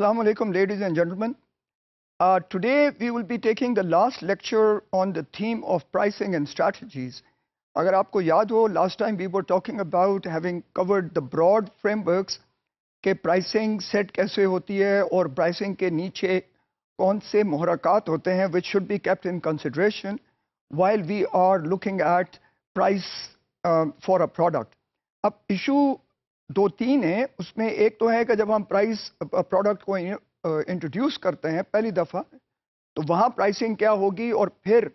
Assalamu alaikum, ladies and gentlemen. Uh, today we will be taking the last lecture on the theme of pricing and strategies. अगर आपको याद last time we were talking about having covered the broad frameworks ke pricing set कैसे होती है और pricing ke niche कौन से मुहरक़ात which should be kept in consideration while we are looking at price um, for a product. अब issue दो तीन हैं उसमें एक तो है कि जब हम प्राइस प्रोडक्ट को इंट्रोड्यूस करते हैं पहली दफ़ा तो वहाँ प्राइसिंग क्या होगी और फिर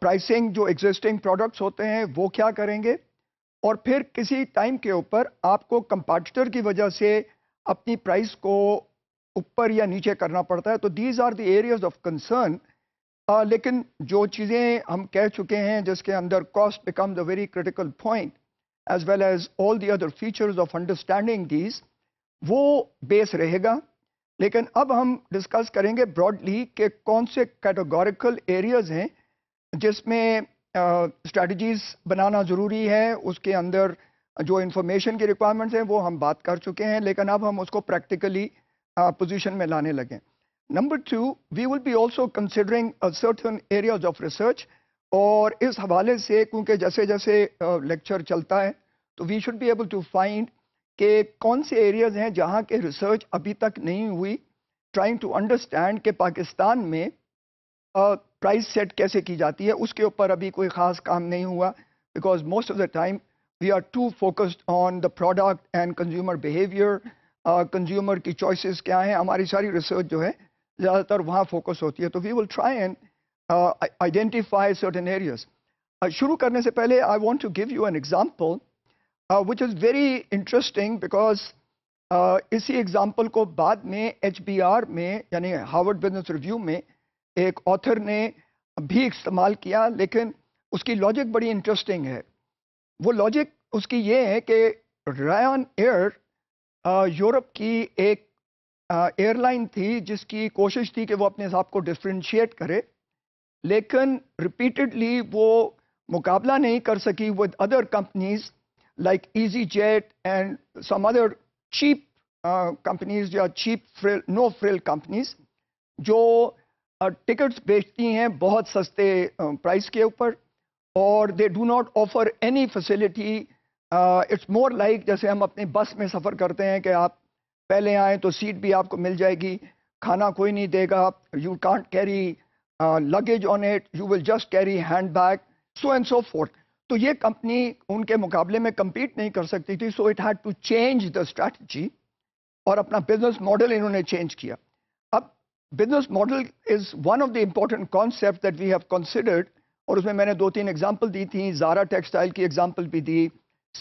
प्राइसिंग जो एग्जिस्टिंग प्रोडक्ट्स होते हैं वो क्या करेंगे और फिर किसी टाइम के ऊपर आपको कंपार्टिटर की वजह से अपनी प्राइस को ऊपर या नीचे करना पड़ता है तो these are the areas of concern लेकिन जो चीज़ें हम कह चुके हैं जिसके अंदर cost becomes a very critical point as well as all the other features of understanding these वो बेस रहेगा लेकिन अब हम डिस्कस करेंगे ब्रॉडली कि कौन से कैटेगोरिकल एरियाज हैं जिसमें स्ट्रेटजीज uh, बनाना ज़रूरी है उसके अंदर जो इंफॉर्मेशन की रिक्वायरमेंट्स हैं वो हम बात कर चुके हैं लेकिन अब हम उसको प्रैक्टिकली पोजीशन uh, में लाने लगे number two we will be also considering certain areas of research और इस हवाले से क्योंकि जैसे जैसे लेक्चर चलता है तो we should be able to find के कौन से एरियाज हैं जहाँ के रिसर्च अभी तक नहीं हुई ट्राइंग टू अंडरस्टैंड कि पाकिस्तान में प्राइस uh, सेट कैसे की जाती है उसके ऊपर अभी कोई ख़ास काम नहीं हुआ because most of the time we are too focused on the product and consumer behaviour consumer की चॉइसेस क्या हैं हमारी सारी रिसर्च जो है ज़्यादातर वहाँ फोकस होती है तो we will try and Uh, identify certain areas. Uh, शुरू करने से पहले I want to give you an example which is very interesting because इसी एग्जाम्पल को बाद में एच बी आर में यानी हार्वर्ड बिजनेस रिव्यू में एक ऑथर ने भी इस्तेमाल किया लेकिन उसकी लॉजिक बड़ी इंटरेस्टिंग है वो लॉजिक उसकी ये है कि रायन एयर यूरोप की एक एयरलाइन uh, थी जिसकी कोशिश थी कि वो अपने हिसाब को डिफ्रेंशिएट करे लेकिन रिपीटेडली वो मुकाबला नहीं कर सकी with other companies like easy jet and some other cheap companies या cheap frill no frill companies जो टिकट्स uh, बेचती हैं बहुत सस्ते प्राइस uh, के ऊपर और they do not offer any facility it's more like जैसे हम अपने बस में सफ़र करते हैं कि आप पहले आएँ तो सीट भी आपको मिल जाएगी खाना कोई नहीं देगा you can't carry luggage uh, on on you will just carry hand bag so and so forth तो ये कंपनी उनके मुकाबले में कम्पीट नहीं कर सकती थी so it had to change the strategy और अपना बिजनेस मॉडल इन्होंने चेंज किया अब business model is one of the important concept that we have considered और उसमें मैंने दो तीन एग्जाम्पल दी थी जारा टेक्सटाइल की एग्जाम्पल भी दी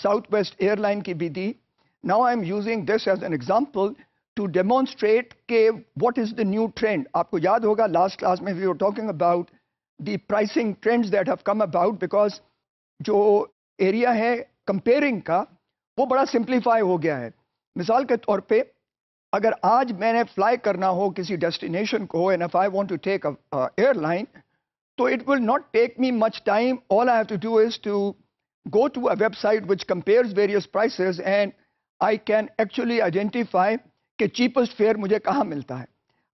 साउथ वेस्ट एयरलाइन की भी the now I am using this as an example to demonstrate ke what is the new trend. Aapko yaad hoga last class mein we were talking about the pricing trends that have come about because जो area है comparing का वो बड़ा simplify हो गया है मिसाल के तौर पे अगर आज मैंने फ्लाई करना हो किसी डेस्टिनेशन को and if I want to take airline तो it will not take go to a website which compares various prices and I can actually identify कि चीपेस्ट फेयर मुझे कहाँ मिलता है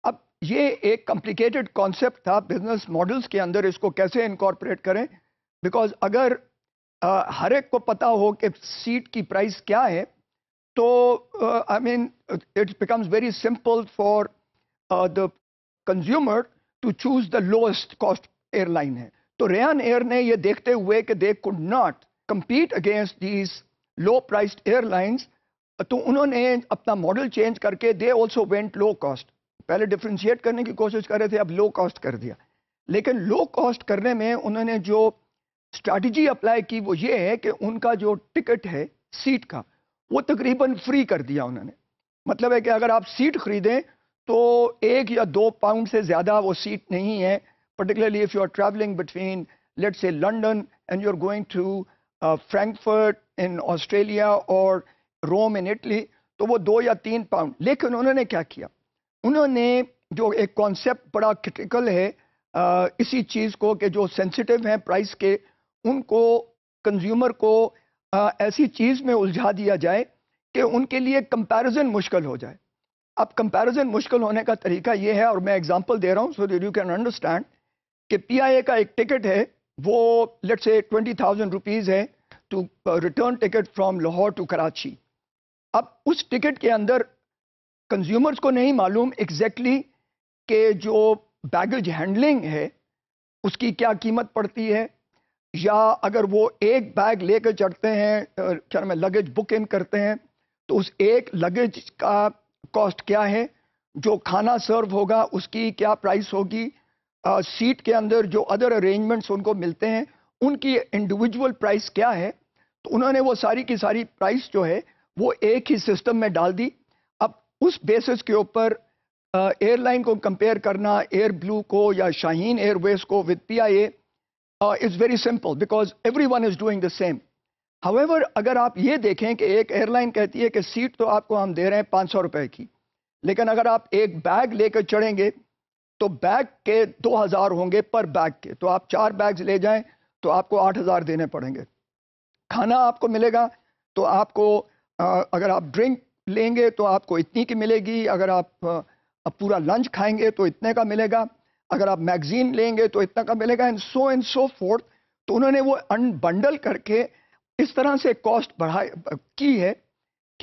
अब ये एक कॉम्प्लिकेटेड कॉन्सेप्ट था बिजनेस मॉडल्स के अंदर इसको कैसे इनकॉर्पोरेट करें बिकॉज अगर आ, हर एक को पता हो कि सीट की प्राइस क्या है तो I mean it becomes very simple for the consumer to choose the lowest cost airline है तो रेन एयर ने यह देखते हुए कि they could not compete against these low priced airlines तो उन्होंने अपना मॉडल चेंज करके they also went low cost पहले डिफ्रेंशिएट करने की कोशिश कर रहे थे अब लो कॉस्ट कर दिया लेकिन लो कॉस्ट करने में उन्होंने जो स्ट्रैटेजी अप्लाई की वो ये है कि उनका जो टिकट है सीट का वो तकरीबन फ्री कर दिया उन्होंने मतलब है कि अगर आप सीट खरीदें तो एक या दो पाउंड से ज़्यादा वो सीट नहीं है particularly if you are travelling between let's say London and you are going to Frankfurt in Australia और रोम इन इटली तो वो दो या तीन पाउंड लेकिन उन्होंने क्या किया उन्होंने जो एक कॉन्सेप्ट बड़ा क्रिटिकल है आ, इसी चीज़ को कि जो सेंसिटिव हैं प्राइस के उनको कंज्यूमर को आ, ऐसी चीज़ में उलझा दिया जाए कि उनके लिए कंपैरिजन मुश्किल हो जाए अब कंपैरिजन मुश्किल होने का तरीका ये है और मैं एग्जांपल दे रहा हूँ so that you can understand कि पीआईए का एक टिकट है वो let's say twenty thousand rupees है two return ticket from Lahore to Karachi अब उस टिकट के अंदर कंज्यूमर्स को नहीं मालूम एग्जैक्टली के जो बैगेज हैंडलिंग है उसकी क्या कीमत पड़ती है या अगर वो एक बैग लेकर चढ़ते हैं क्या नाम लगेज बुक इन करते हैं तो उस एक लगेज का कॉस्ट क्या है जो खाना सर्व होगा उसकी क्या प्राइस होगी आ, सीट के अंदर जो अदर अरेंजमेंट्स उनको मिलते हैं उनकी इंडिविजुअल प्राइस क्या है तो उन्होंने वो सारी की सारी प्राइस जो है वो एक ही सिस्टम में डाल दी अब उस बेसिस के ऊपर एयरलाइन को कंपेयर करना एयर ब्लू को या शाहीन एयरवेज को with P I A is very simple because every one is doing the same however अगर आप ये देखें कि एक एयरलाइन कहती है कि सीट तो आपको हम दे रहे हैं पाँच सौ रुपये की लेकिन अगर आप एक बैग लेकर चढ़ेंगे तो बैग के दो हज़ार होंगे पर बैग के तो आप चार बैग्स ले जाएं तो आपको आठ हज़ार देने पड़ेंगे खाना आपको मिलेगा तो आपको अगर आप ड्रिंक लेंगे तो आपको इतनी की मिलेगी अगर आप पूरा लंच खाएंगे तो इतने का मिलेगा अगर आप मैगजीन लेंगे तो इतना का मिलेगा and so and so forth तो उन्होंने वो अनबंडल करके इस तरह से कॉस्ट बढ़ाई की है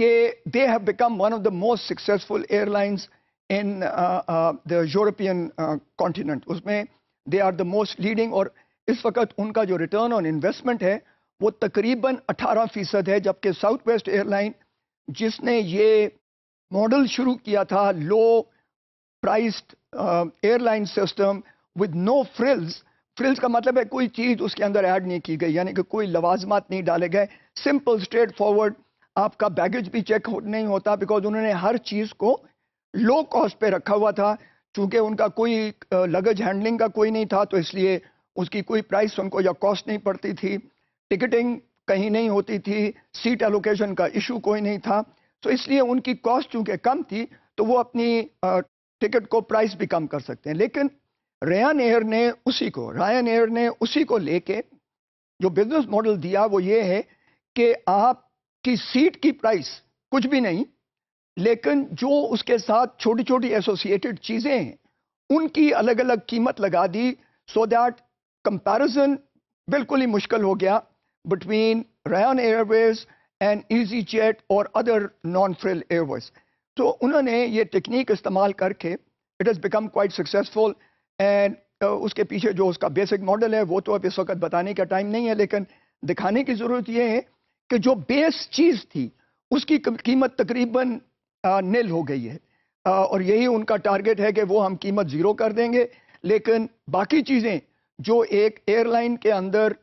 कि they have become one of the most successful airlines in the European continent उसमें they are the most leading और इस वक्त उनका जो रिटर्न ऑन इन्वेस्टमेंट है वो तकरीबन 18 फ़ीसद है जबकि साउथ वेस्ट एयरलाइन जिसने ये मॉडल शुरू किया था low priced airline system with no frills frills का मतलब है कोई चीज़ उसके अंदर ऐड नहीं की गई यानी कि कोई लवाजमात नहीं डाले गए सिंपल स्ट्रेट फॉरवर्ड आपका बैगेज भी चेक हो, नहीं होता बिकॉज उन्होंने हर चीज़ को लो कॉस्ट पे रखा हुआ था चूँकि उनका कोई लगेज हैंडलिंग का कोई नहीं था तो इसलिए उसकी कोई प्राइस उनको या कॉस्ट नहीं पड़ती थी टिकटिंग कहीं नहीं होती थी सीट एलोकेशन का इशू कोई नहीं था तो इसलिए उनकी कॉस्ट चूंकि कम थी तो वो अपनी टिकट को प्राइस भी कम कर सकते हैं लेकिन रयान एयर ने उसी को रायन एयर ने उसी को लेके जो बिजनेस मॉडल दिया वो ये है कि आपकी सीट की प्राइस कुछ भी नहीं लेकिन जो उसके साथ छोटी छोटी एसोसिएटेड चीज़ें हैं उनकी अलग अलग कीमत लगा दी सो दैट कंपैरिजन बिल्कुल ही मुश्किल हो गया between Ryan airways and easy or और अदर नॉन airways. एयरवेज तो उन्होंने ये टेक्निक इस्तेमाल करके it is become quite successful and उसके पीछे जो उसका बेसिक मॉडल है वो तो अब इस वक्त बताने का टाइम नहीं है लेकिन दिखाने की ज़रूरत यह है कि जो बेस चीज़ थी उसकी कीमत तकरीबन नील uh, हो गई है uh, और यही उनका टारगेट है कि वो हम कीमत ज़ीरो कर देंगे लेकिन बाकी चीज़ें जो एक एयरलाइन के अंदर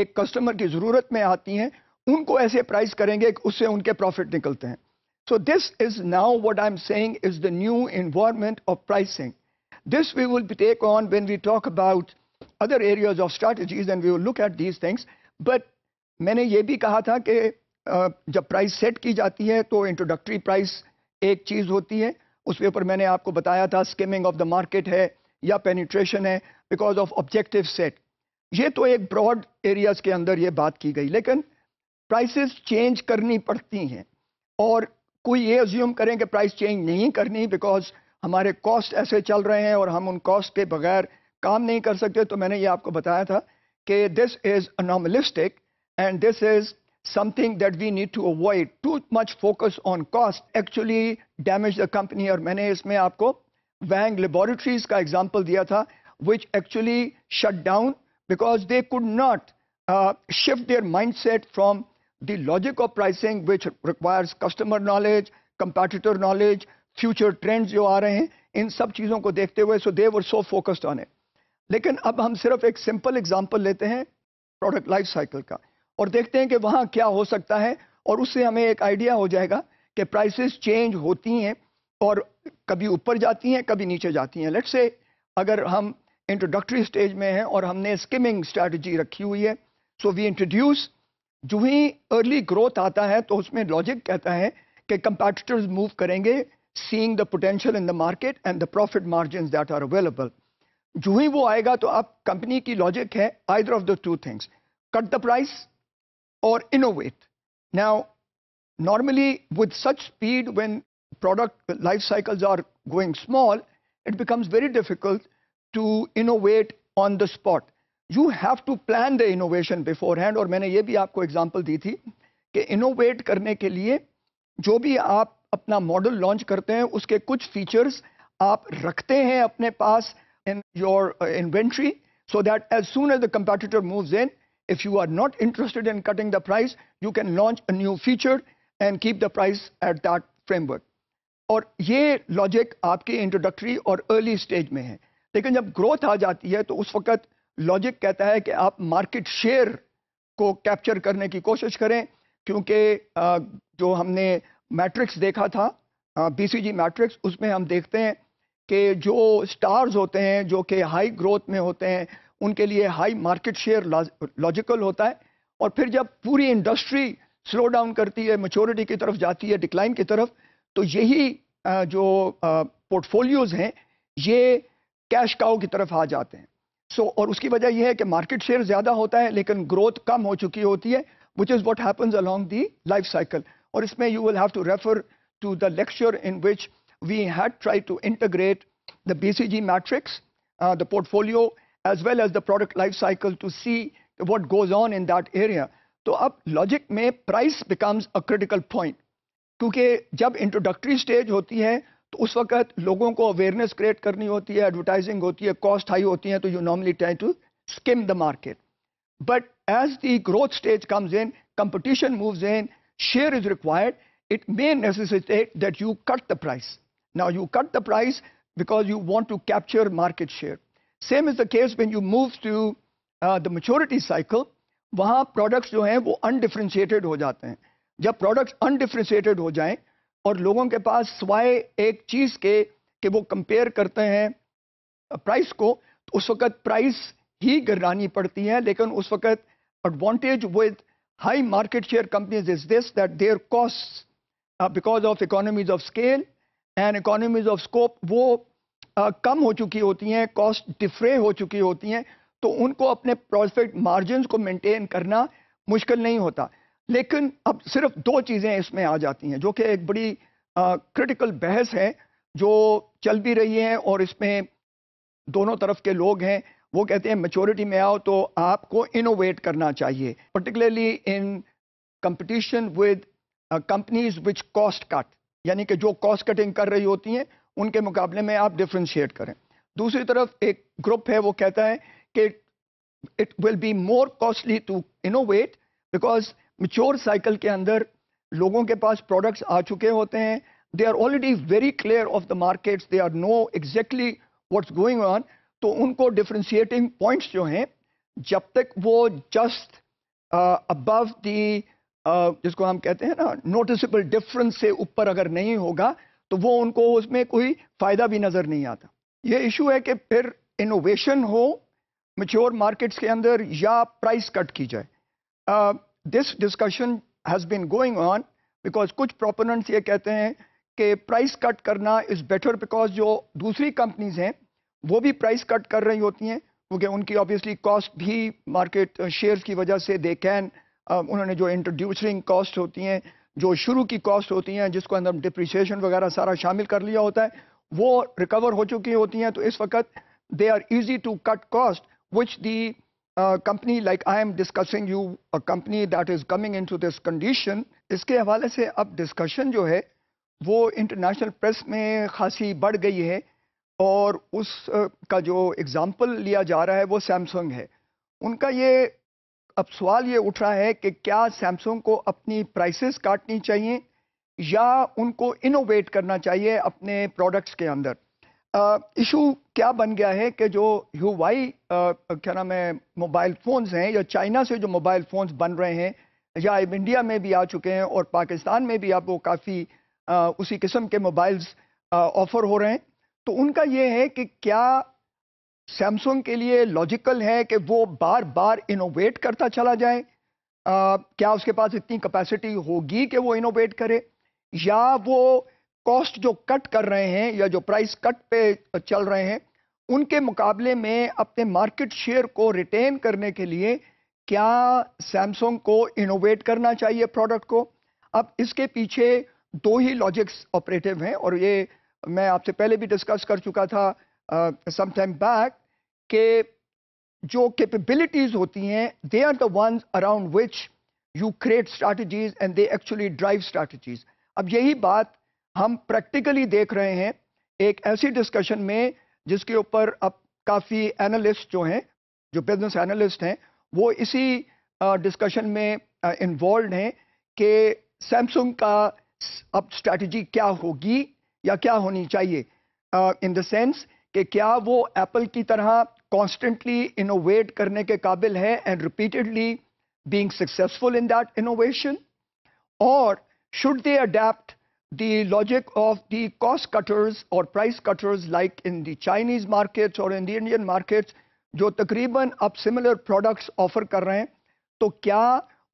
एक कस्टमर की ज़रूरत में आती हैं उनको ऐसे प्राइस करेंगे कि उससे उनके प्रॉफिट निकलते हैं so this is now what I am saying is the new environment of pricing we will be take on when we talk about other areas of strategies and we will look at these things but मैंने ये भी कहा था कि जब price set की जाती है तो इंट्रोडक्टरी प्राइस एक चीज़ होती है उसके ऊपर मैंने आपको बताया था स्किमिंग ऑफ द मार्केट है या पेनिट्रेशन है बिकॉज ऑफ ऑब्जेक्टिव सेट ये तो एक ब्रॉड एरियाज के अंदर ये बात की गई लेकिन प्राइसेस चेंज करनी पड़ती हैं और कोई ये एज्यूम करें कि प्राइस चेंज नहीं करनी बिकॉज हमारे कॉस्ट ऐसे चल रहे हैं और हम उन कॉस्ट के बगैर काम नहीं कर सकते तो मैंने ये आपको बताया था कि this is anomalistic and this is something that we need to avoid too much focus on cost actually damage the company और मैंने इसमें आपको वैंग लेबोरेटरीज का एग्जाम्पल दिया था which actually shut down because they could not uh, shift their mindset from the logic of pricing, which requires customer knowledge, competitor knowledge, future trends जो आ रहे हैं इन सब चीज़ों को देखते हुए so they were so focused on it लेकिन अब हम सिर्फ एक सिंपल एग्जांपल लेते हैं प्रोडक्ट लाइफ साइकिल का और देखते हैं कि वहाँ क्या हो सकता है और उससे हमें एक आइडिया हो जाएगा कि प्राइसेस चेंज होती हैं और कभी ऊपर जाती हैं कभी नीचे जाती हैं लेट्स से अगर हम इंट्रोडक्टरी स्टेज में है और हमने स्किमिंग स्ट्रैटेजी रखी हुई है सो वी इंट्रोड्यूस जो ही अर्ली ग्रोथ आता है तो उसमें लॉजिक कहता है कि कंपेटिटर्स मूव करेंगे seeing the potential in the market and the profit margin that are available जो ही वो आएगा तो आप कंपनी की लॉजिक है either of the two things cut the price और innovate now normally with such speed when product life cycles are going small it becomes very difficult to innovate on the spot. You have to plan the innovation beforehand और मैंने ये भी आपको example दी थी कि innovate करने के लिए जो भी आप अपना model launch करते हैं उसके कुछ features आप रखते हैं अपने पास in your inventory so that as soon as the competitor moves in, if you are not interested in cutting the price, you can launch a new feature and keep the price at that framework. और ये logic आपके introductory और early stage में है लेकिन जब growth आ जाती है तो उस वक्त लॉजिक कहता है कि आप मार्केट शेयर को कैप्चर करने की कोशिश करें क्योंकि जो हमने मैट्रिक्स देखा था बीसीजी मैट्रिक्स उसमें हम देखते हैं कि जो स्टार्स होते हैं जो कि हाई ग्रोथ में होते हैं उनके लिए हाई मार्केट शेयर लॉजिकल होता है और फिर जब पूरी इंडस्ट्री स्लो डाउन करती है मेचोरिटी की तरफ जाती है डिक्लाइन की तरफ तो यही जो पोर्टफोलियोज़ हैं ये कैश काउ की तरफ आ जाते हैं सो so, और उसकी वजह यह है कि मार्केट शेयर ज़्यादा होता है लेकिन ग्रोथ कम हो चुकी होती है which is what happens along the life cycle और इसमें you will have to refer to the lecture in which we had try to integrate the B C G matrix the portfolio as well as the product life cycle to see what goes on in that area तो अब logic में price becomes a critical point क्योंकि जब introductory stage होती है तो उस वक्त लोगों को अवेयरनेस क्रिएट करनी होती है एडवर्टाइजिंग होती है कॉस्ट हाई होती है तो you normally try to skim the market but as the growth stage comes in competition moves in share is required it may necessitate that you cut the price now you cut the price because you want to capture market share same is the case when you move to the maturity cycle वहां products जो हैं वो undifferentiated हो जाते हैं जब products undifferentiated हो जाएं और लोगों के पास सिवाय एक चीज़ के कि वो कंपेयर करते हैं प्राइस uh, को तो उस वक्त प्राइस ही गिरानी पड़ती है लेकिन उस वक्त advantage with high market share companies is this that their cost because of economies of scale and economies of scope वो uh, कम हो चुकी होती हैं कॉस्ट डिफ्रे हो चुकी होती हैं तो उनको अपने प्रॉफिट मार्जिन को मेनटेन करना मुश्किल नहीं होता लेकिन अब सिर्फ दो चीज़ें इसमें आ जाती हैं जो कि एक बड़ी क्रिटिकल बहस है जो चल भी रही है और इसमें दोनों तरफ के लोग हैं वो कहते हैं मेचोरिटी में आओ तो आपको इनोवेट करना चाहिए particularly in competition with companies which cost cut यानी कि जो कॉस्ट कटिंग कर रही होती हैं उनके मुकाबले में आप डिफ्रेंशिएट करें दूसरी तरफ एक ग्रुप है वो कहता है कि it will be more costly to innovate because mature cycle के अंदर लोगों के पास प्रोडक्ट्स आ चुके होते हैं they are already very clear of the markets they are know exactly what's going on तो उनको डिफ्रेंशिएटिंग पॉइंट्स जो हैं जब तक वो जस्ट अबव द जिसको हम कहते हैं ना नोटिसबल डिफरेंस से ऊपर अगर नहीं होगा तो वो उनको उसमें कोई फ़ायदा भी नज़र नहीं आता ये इशू है कि फिर इनोवेशन हो मच्योर मार्केट्स के अंदर या प्राइस कट की जाए uh, this discussion has been going on because कुछ प्रोपोनेंट्स ये कहते हैं कि प्राइस कट करना इज़ बेटर बिकॉज जो दूसरी कंपनीज हैं वो भी प्राइस कट कर रही होती हैं क्योंकि उनकी ऑब्वियसली कॉस्ट भी मार्केट शेयर्स uh, की वजह से दे कैन uh, उन्होंने जो इंट्रोड्यूसरिंग कॉस्ट होती हैं जो शुरू की कॉस्ट होती हैं जिसको अंदर डिप्रिसिएशन वगैरह सारा शामिल कर लिया होता है वो रिकवर हो चुकी होती हैं तो इस वक्त they are easy to cut cost which the a company like I am discussing you, a company that is coming into this condition, इसके हवाले से अब discussion जो है वो international press में खासी बढ़ गई है और उस का जो example लिया जा रहा है वो Samsung है उनका ये अब सवाल ये उठ रहा है कि क्या Samsung को अपनी prices काटनी चाहिए या उनको innovate करना चाहिए अपने products के अंदर इशू क्या बन गया है कि जो वाई क्या नाम है मोबाइल फ़ोन्स हैं या चाइना से जो मोबाइल फ़ोन्स बन रहे हैं या इंडिया में भी आ चुके हैं और पाकिस्तान में भी आपको काफ़ी उसी किस्म के मोबाइल्स ऑफ़र हो रहे हैं तो उनका ये है कि क्या सैमसंग के लिए लॉजिकल है कि वो बार बार इनोवेट करता चला जाए आ, क्या उसके पास इतनी कैपेसिटी होगी कि वो इनोवेट करे या वो कॉस्ट जो कट कर रहे हैं या जो प्राइस कट पे चल रहे हैं उनके मुकाबले में अपने मार्केट शेयर को रिटेन करने के लिए क्या सैमसंग को इनोवेट करना चाहिए प्रोडक्ट को अब इसके पीछे दो ही लॉजिक्स ऑपरेटिव हैं और ये मैं आपसे पहले भी डिस्कस कर चुका था सम टाइम बैक के जो कैपेबिलिटीज होती हैं they are the ones around which you create strategies and they actually drive strategies अब यही बात हम प्रैक्टिकली देख रहे हैं एक ऐसी डिस्कशन में जिसके ऊपर अब काफ़ी एनालिस्ट जो हैं जो बिजनेस एनालिस्ट हैं वो इसी डिस्कशन में इन्वॉल्व हैं कि सैमसंग का अब स्ट्रैटेजी क्या होगी या क्या होनी चाहिए इन द सेंस कि क्या वो एप्पल की तरह कॉन्स्टेंटली इनोवेट करने के काबिल है and repeatedly being successful in that innovation or should they adapt the logic of the cost cutters or price cutters like in the Chinese markets और in the Indian markets जो तकरीबन आप similar products offer कर रहे हैं तो क्या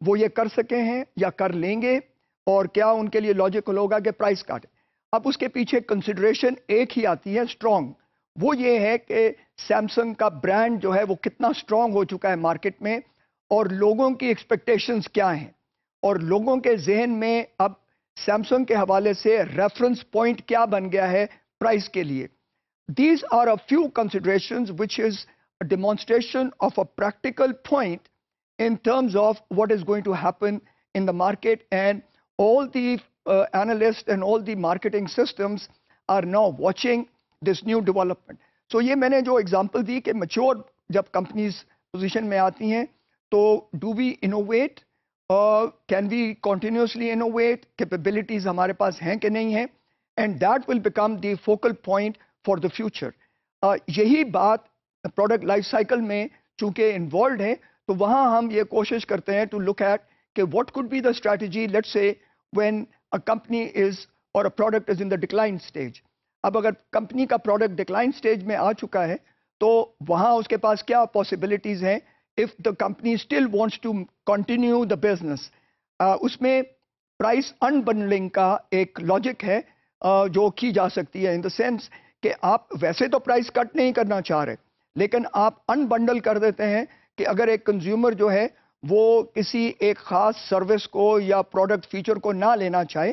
वो ये कर सके हैं या कर लेंगे और क्या उनके लिए लॉजिक होगा कि प्राइस काट अब उसके पीछे कंसिडरेशन एक ही आती है स्ट्रॉन्ग वो ये है कि सैमसंग का ब्रांड जो है वो कितना स्ट्रॉन्ग हो चुका है मार्केट में और लोगों की एक्सपेक्टेशंस क्या हैं और लोगों के जहन में अब सैमसंग के हवाले से रेफरेंस पॉइंट क्या बन गया है प्राइस के लिए these are a few consideration which is demonstration of a practical point in terms of what is going to happen in the market and all the analyst and all the marketing systems are now watching this new development so ये मैंने जो example दी कि mature जब companies position में आती हैं तो do we innovate can we continuously innovate capabilities हमारे पास हैं कि नहीं है and that will become the focal point for the future यही बात प्रोडक्ट लाइफ साइकिल में चूंकि इन्वॉल्व है तो वहाँ हम ये कोशिश करते हैं टू लुक एट कि what could be the strategy let say when a company is or a product is in the decline stage अब अगर कंपनी का प्रोडक्ट डिक्लाइन स्टेज में आ चुका है तो वहाँ उसके पास क्या पॉसिबिलिटीज़ हैं if the company still wants to continue the business उसमें प्राइस अनबंडलिंग का एक लॉजिक है uh, जो की जा सकती है इन द सेंस कि आप वैसे तो प्राइस कट नहीं करना चाह रहे लेकिन आप अनबंडल कर देते हैं कि अगर एक कंज्यूमर जो है वो किसी एक ख़ास सर्विस को या प्रोडक्ट फीचर को ना लेना चाहे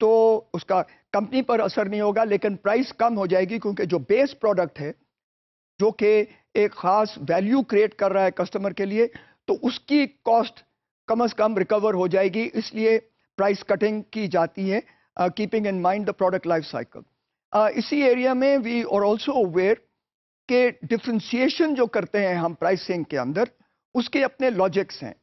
तो उसका कंपनी पर असर नहीं होगा लेकिन प्राइस कम हो जाएगी क्योंकि जो बेस प्रोडक्ट है जो कि एक ख़ास वैल्यू क्रिएट कर रहा है कस्टमर के लिए तो उसकी कॉस्ट कम अज़ कम रिकवर हो जाएगी इसलिए प्राइस कटिंग की जाती है keeping in mind the product life cycle इसी एरिया में वी और ऑल्सो अवेयर के डिफ्रेंसीशन जो करते हैं हम प्राइसिंग के अंदर उसके अपने लॉजिक्स हैं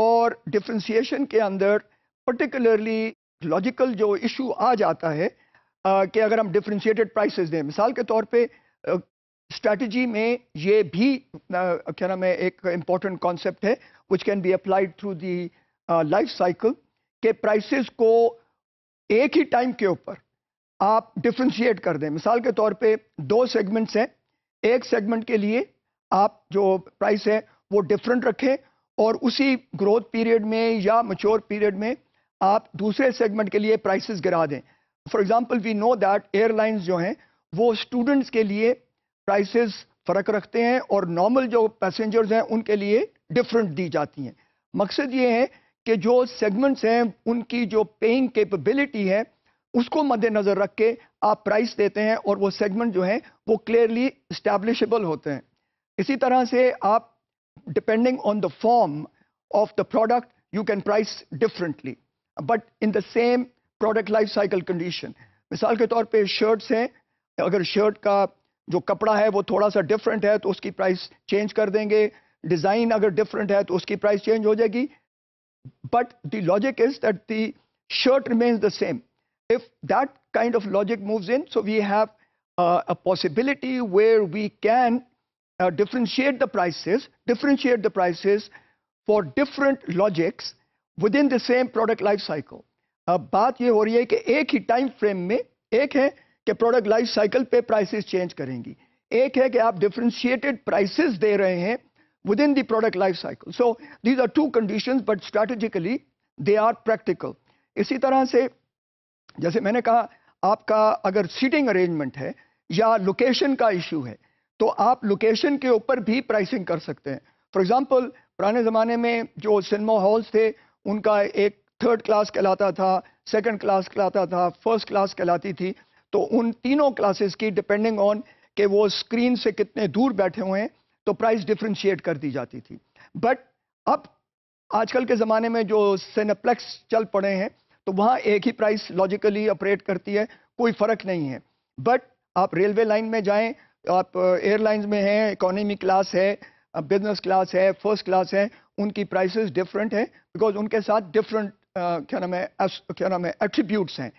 और डिफ्रेंसीशन के अंदर पर्टिकुलरली लॉजिकल जो इशू आ जाता है आ, कि अगर हम डिफ्रेंशिएटेड प्राइसेस दें मिसाल के तौर पे स्ट्रैटेजी में ये भी क्या नाम है एक इम्पॉर्टेंट कॉन्सेप्ट है which can be applied through the life cycle के प्राइसेस को एक ही टाइम के ऊपर आप डिफ्रेंशिएट कर दें मिसाल के तौर पे दो सेगमेंट्स हैं एक सेगमेंट के लिए आप जो प्राइस है वो डिफरेंट रखें और उसी ग्रोथ पीरियड में या मच्योर पीरियड में आप दूसरे सेगमेंट के लिए प्राइसेस गिरा दें for example we know that airlines जो हैं वो स्टूडेंट्स के लिए प्राइसेस फ़र्क रखते हैं और नॉर्मल जो पैसेंजर्स हैं उनके लिए डिफरेंट दी जाती हैं मकसद ये है कि जो सेगमेंट्स हैं उनकी जो पेइंग कैपेबिलिटी है उसको मद्देनज़र रख के आप प्राइस देते हैं और वो सेगमेंट जो हैं वो क्लियरली इस्टेब्लिशबल होते हैं इसी तरह से आप depending on the form of the product you can price differently but in the same product life cycle condition मिसाल के तौर पे शर्ट्स हैं अगर शर्ट का जो कपड़ा है वो थोड़ा सा डिफरेंट है तो उसकी प्राइस चेंज कर देंगे डिज़ाइन अगर डिफरेंट है तो उसकी प्राइस चेंज हो जाएगी but the logic is that the shirt remains the same if that kind of logic moves in so we have a possibility where we can differentiate the prices differentiate the prices for different logics with in the same product life cycle बात ये हो रही है कि एक ही time frame में एक है कि प्रोडक्ट लाइफ साइकिल पे प्राइसेस चेंज करेंगी एक है कि आप डिफ्रेंशिएटेड प्राइसेस दे रहे हैं with in the product life cycle so these are two condition but strategically they are practical इसी तरह से जैसे मैंने कहा आपका अगर सीटिंग अरेंजमेंट है या लोकेशन का इशू है तो आप लोकेशन के ऊपर भी प्राइसिंग कर सकते हैं फॉर एग्जांपल पुराने ज़माने में जो सिनेमा हॉल्स थे उनका एक थर्ड क्लास कहलाता था सेकंड क्लास कहलाता था फर्स्ट क्लास कहलाती थी तो उन तीनों क्लासेस की डिपेंडिंग ऑन कि वो स्क्रीन से कितने दूर बैठे हुए हैं तो प्राइस डिफ्रेंशिएट कर दी जाती थी बट अब आजकल के ज़माने में जो सेनाप्लेक्स चल पड़े हैं तो वहाँ एक ही प्राइस लॉजिकली ऑपरेट करती है कोई फ़र्क नहीं है बट आप रेलवे लाइन में जाएँ आप एयरलाइंस uh, में हैं इकोनॉमी क्लास है बिजनेस uh, क्लास है फर्स्ट क्लास है उनकी प्राइसेस डिफरेंट है बिकॉज उनके साथ डिफरेंट uh, क्या नाम है क्या नाम है एट्रीब्यूट्स हैं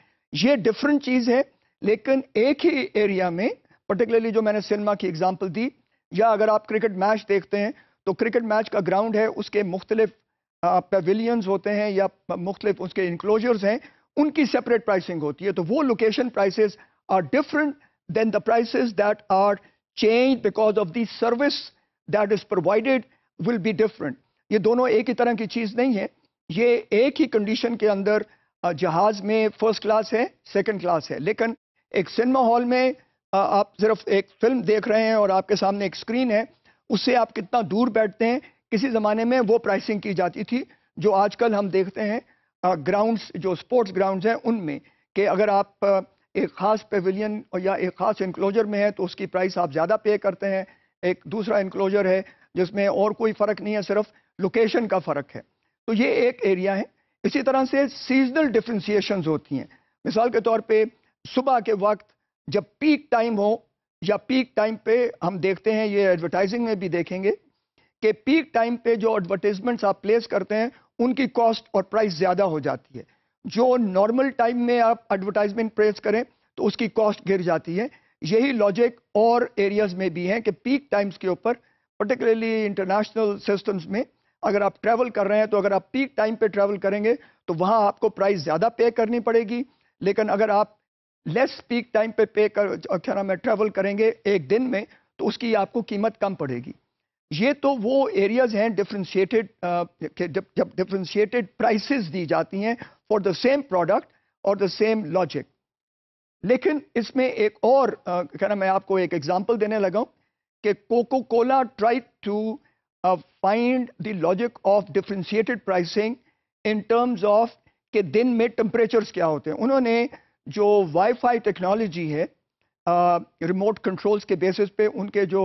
ये डिफरेंट चीज़ है लेकिन एक ही एरिया में पर्टिकुलरली जो मैंने सिनेमा की एग्जाम्पल दी या अगर आप क्रिकेट मैच देखते हैं तो क्रिकेट मैच का ग्राउंड है उसके मुख्तलिफ पेविलियंस होते हैं या मुख्तलिफ उसके इंक्लोजर्स हैं उनकी सेपरेट प्राइसिंग होती है तो वो location prices are different than the prices that are change because of the service that is provided will be different ये दोनों एक ही तरह की चीज़ नहीं है ये एक ही कंडीशन के अंदर जहाज़ में फर्स्ट क्लास है सेकेंड क्लास है लेकिन एक सिनेमा हॉल में आप सिर्फ एक फिल्म देख रहे हैं और आपके सामने एक स्क्रीन है उससे आप कितना दूर बैठते हैं किसी ज़माने में वो प्राइसिंग की जाती थी जो आजकल हम देखते हैं ग्राउंड्स जो स्पोर्ट्स ग्राउंड्स हैं उनमें कि अगर आप एक ख़ास पेविलियन या एक ख़ास इनक्लोजर में है तो उसकी प्राइस आप ज़्यादा पे करते हैं एक दूसरा इनक्लोजर है जिसमें और कोई फ़र्क नहीं है सिर्फ लोकेशन का फ़र्क है तो ये एक एरिया है इसी तरह से सीजनल डिफ्रेंसीशन होती हैं मिसाल के तौर पर सुबह के वक्त जब पीक टाइम हो या पीक टाइम पे हम देखते हैं ये एडवर्टाइजिंग में भी देखेंगे कि पीक टाइम पे जो एडवर्टाइजमेंट्स आप प्लेस करते हैं उनकी कॉस्ट और प्राइस ज़्यादा हो जाती है जो नॉर्मल टाइम में आप एडवर्टाइजमेंट प्लेस करें तो उसकी कॉस्ट गिर जाती है यही लॉजिक और एरियाज में भी हैं कि पीक टाइम्स के ऊपर पर्टिकुलरली इंटरनेशनल सिस्टम्स में अगर आप ट्रैवल कर रहे हैं तो अगर आप पीक टाइम पे ट्रैवल करेंगे तो वहाँ आपको प्राइस ज़्यादा पे करनी पड़ेगी लेकिन अगर आप लेस पीक टाइम पे पे कर क्या नाम है ट्रेवल करेंगे एक दिन में तो उसकी आपको कीमत कम पड़ेगी ये तो वो एरियाज हैं डिफ्रेंशिएटेड जब जब डिफ्रेंशिएटेड प्राइसेस दी जाती हैं फॉर द सेम प्रोडक्ट और द सेम लॉजिक लेकिन इसमें एक और क्या नाम है आपको एक एग्जांपल देने लगा कि Coca Cola try to find the logic of differentiated pricing in terms of के दिन में टेम्परेचर्स क्या होते हैं उन्होंने जो वाईफाई टेक्नोलॉजी है रिमोट uh, कंट्रोल्स के बेसिस पे उनके जो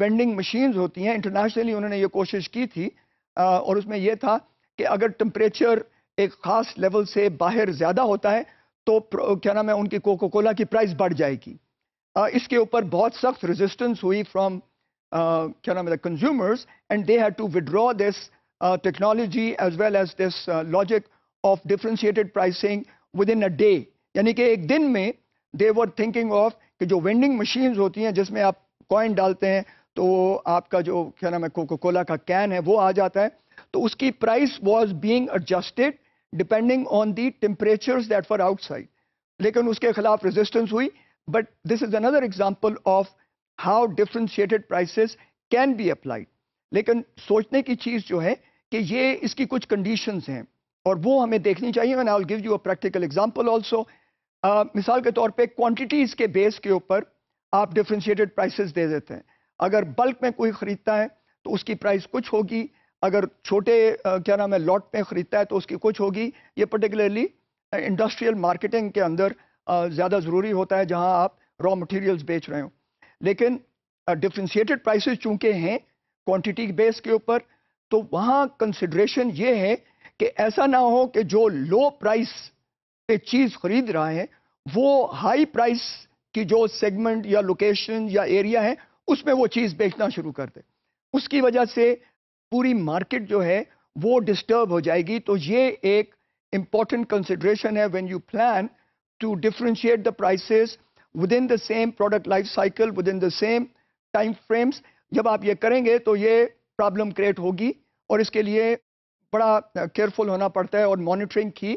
वेंडिंग मशीन्स होती हैं इंटरनेशनली उन्होंने ये कोशिश की थी आ, uh, और उसमें यह था कि अगर टम्परेचर एक ख़ास लेवल से बाहर ज़्यादा होता है तो क्या नाम है उनकी कोको कोला की प्राइस बढ़ जाएगी आ, uh, इसके ऊपर बहुत सख्त रेजिस्टेंस हुई फ्रॉम क्या नाम है consumers and they had to withdraw this technology as well as this logic of differentiated pricing with in a day यानी कि एक दिन में दे वर थिंकिंग ऑफ कि जो वेंडिंग मशीन होती हैं जिसमें आप कॉइन डालते हैं तो आपका जो क्या नाम है कोको कोला का कैन है वो आ जाता है तो उसकी price was being adjusted depending on the temperatures that for outside लेकिन उसके खिलाफ रेजिस्टेंस हुई but this is another example of how differentiated prices can be applied लेकिन सोचने की चीज़ जो है कि ये इसकी कुछ कंडीशंस हैं और वो हमें देखनी चाहिए and I will give you a practical example also आ, मिसाल के तौर पे क्वांटिटीज़ के बेस के ऊपर आप डिफ्रेंशिएटेड प्राइसेस दे देते हैं अगर बल्क में कोई ख़रीदता है तो उसकी प्राइस कुछ होगी अगर छोटे क्या नाम है लॉट में ख़रीदता है तो उसकी कुछ होगी ये पर्टिकुलरली इंडस्ट्रियल मार्केटिंग के अंदर ज़्यादा ज़रूरी होता है जहाँ आप रॉ मटेरियल्स बेच रहे हो लेकिन डिफ्रेंशिएटेड प्राइसेस चूँकि हैं क्वांटिटी बेस के ऊपर तो वहाँ कंसिड्रेशन ये है कि ऐसा ना हो कि जो लो प्राइस चीज़ खरीद रहा है वो हाई प्राइस की जो सेगमेंट या लोकेशन या एरिया है उसमें वो चीज़ बेचना शुरू कर दे उसकी वजह से पूरी मार्केट जो है वो डिस्टर्ब हो जाएगी तो ये एक इम्पॉर्टेंट कंसिडरेशन है when you plan to differentiate the prices with in the same product life cycle with in the same time frames जब आप ये करेंगे तो ये प्रॉब्लम क्रिएट होगी और इसके लिए बड़ा केयरफुल होना पड़ता है और मॉनिटरिंग की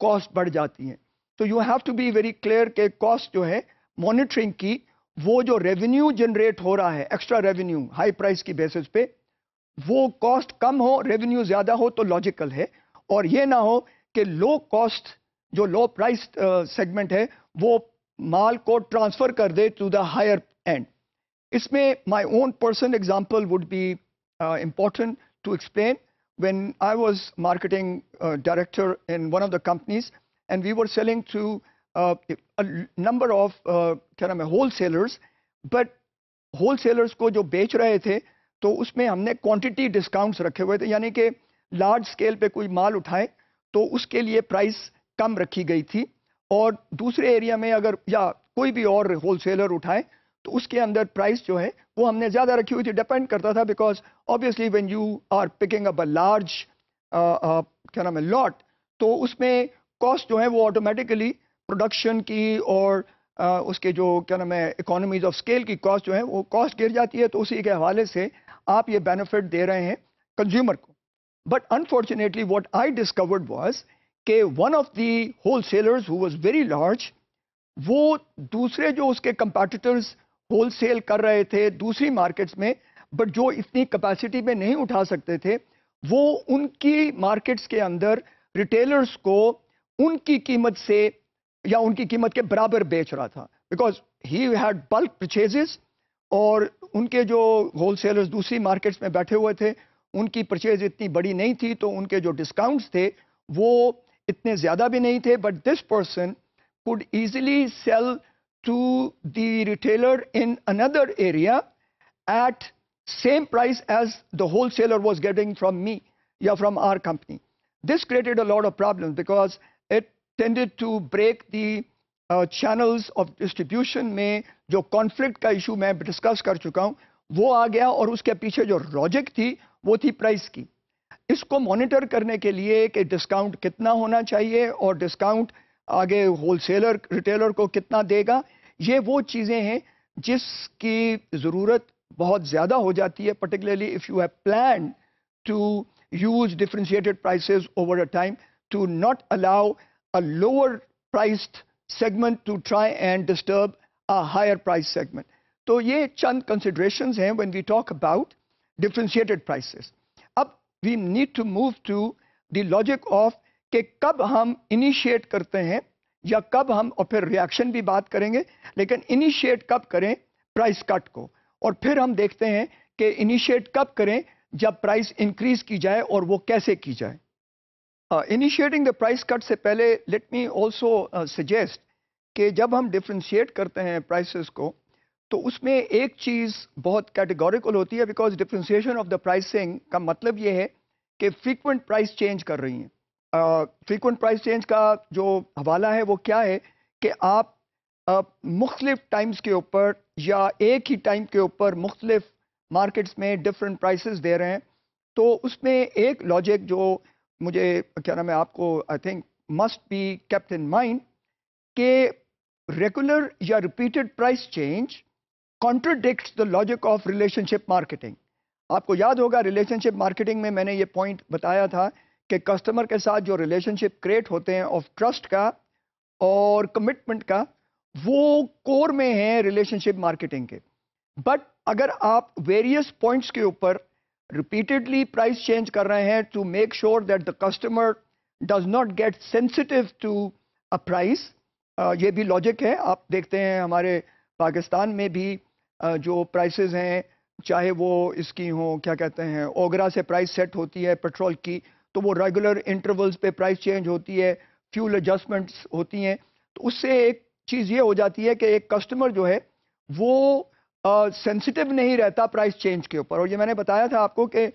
कॉस्ट बढ़ जाती हैं तो you have to be very clear के कॉस्ट जो है मॉनिटरिंग की वो जो रेवेन्यू जनरेट हो रहा है एक्स्ट्रा रेवेन्यू हाई प्राइस की बेसिस पे वो कॉस्ट कम हो रेवेन्यू ज़्यादा हो तो लॉजिकल है और ये ना हो कि लो कॉस्ट जो लो प्राइस सेगमेंट है वो माल को ट्रांसफ़र कर दे टू द हायर एंड इसमें my own person example would be important to explain when I was marketing uh, director in one of the companies, and we were selling to uh, a number of uh, क्या नाम है wholesalers but wholesalers को जो बेच रहे थे तो उसमें हमने क्वांटिटी डिस्काउंट्स रखे हुए थे यानी कि लार्ज स्केल पे कोई माल उठाए तो उसके लिए प्राइस कम रखी गई थी और दूसरे एरिया में अगर या कोई भी और होलसेलर उठाए तो उसके अंदर प्राइस जो है वो हमने ज़्यादा रखी हुई थी डिपेंड करता था because obviously when you are picking up a large क्या नाम है लॉट तो उसमें कॉस्ट जो है वो ऑटोमेटिकली प्रोडक्शन की और uh, उसके जो क्या नाम है इकोनॉमीज ऑफ स्केल की कॉस्ट जो है वो कॉस्ट गिर जाती है तो उसी के हवाले से आप ये बेनिफिट दे रहे हैं कंज्यूमर को but unfortunately what I discovered was के one of the wholesalers who was very large वो दूसरे जो उसके कंपेटिटर्स होलसेल कर रहे थे दूसरी मार्केट्स में बट जो इतनी कैपेसिटी में नहीं उठा सकते थे वो उनकी मार्केट्स के अंदर रिटेलर्स को उनकी कीमत से या उनकी कीमत के बराबर बेच रहा था because he had bulk purchases और उनके जो होलसेलर्स दूसरी मार्केट्स में बैठे हुए थे उनकी परचेज इतनी बड़ी नहीं थी तो उनके जो डिस्काउंट्स थे वो इतने ज़्यादा भी नहीं थे but this person could easily sell to the retailer in another area at same price as the wholesaler was getting from me yeah, from our company. This created a lot of problems because it tended to break the uh, channels of distribution में जो conflict ka issue मैं discuss kar chuka hu wo आ gaya aur uske piche jo logic thi wo thi price ki isko monitor करने ke liye कि discount kitna hona chahiye aur discount uh, आगे wholesaler retailer को कितना देगा ये वो चीज़ें हैं जिसकी ज़रूरत बहुत ज़्यादा हो जाती है particularly if you have plan to use differentiated prices over a time to not allow a lower price segment to try and disturb a higher price segment तो ये चंद कंसिड्रेशन हैं when we talk about differentiated prices अब we need to move to the logic of कि कब हम initiate करते हैं या कब हम और फिर रिएक्शन भी बात करेंगे लेकिन इनिशिएट कब करें प्राइस कट को और फिर हम देखते हैं कि इनिशिएट कब करें जब प्राइस इंक्रीज की जाए और वो कैसे की जाए इनिशिएटिंग द प्राइस कट से पहले लेट मी आल्सो सजेस्ट कि जब हम डिफ्रेंशिएट करते हैं प्राइसेस को तो उसमें एक चीज़ बहुत कैटेगोरिकल होती है because differentiation of the pricing का मतलब ये है कि फ्रीक्वेंट प्राइस चेंज कर रही हैं फ्रीकुंट प्राइस चेंज का जो हवाला है वो क्या है कि आप मुख्तलिफ टाइम्स के ऊपर या एक ही टाइम के ऊपर मुख्तलिफ मार्केट्स में डिफरेंट प्राइसेस दे रहे हैं तो उसमें एक लॉजिक जो मुझे क्या नाम है आपको I think must be kept in mind के रेगुलर या repeated price change contradict the logic of relationship marketing आपको याद होगा रिलेशनशिप मार्केटिंग में मैंने ये पॉइंट बताया था कि कस्टमर के साथ जो रिलेशनशिप क्रिएट होते हैं ऑफ ट्रस्ट का और कमिटमेंट का वो कोर में है रिलेशनशिप मार्केटिंग के बट अगर आप वेरियस पॉइंट्स के ऊपर रिपीटेडली प्राइस चेंज कर रहे हैं to make sure that the customer does not get sensitive to a price ये भी लॉजिक है आप देखते हैं हमारे पाकिस्तान में भी जो प्राइसेस हैं चाहे वो इसकी हो क्या कहते हैं ओगरा से प्राइस सेट होती है पेट्रोल की तो वो रेगुलर इंटरवल्स पे प्राइस चेंज होती है फ्यूल एडजस्टमेंट्स होती हैं तो उससे एक चीज़ ये हो जाती है कि एक कस्टमर जो है वो सेंसिटिव uh, नहीं रहता प्राइस चेंज के ऊपर और ये मैंने बताया था आपको कि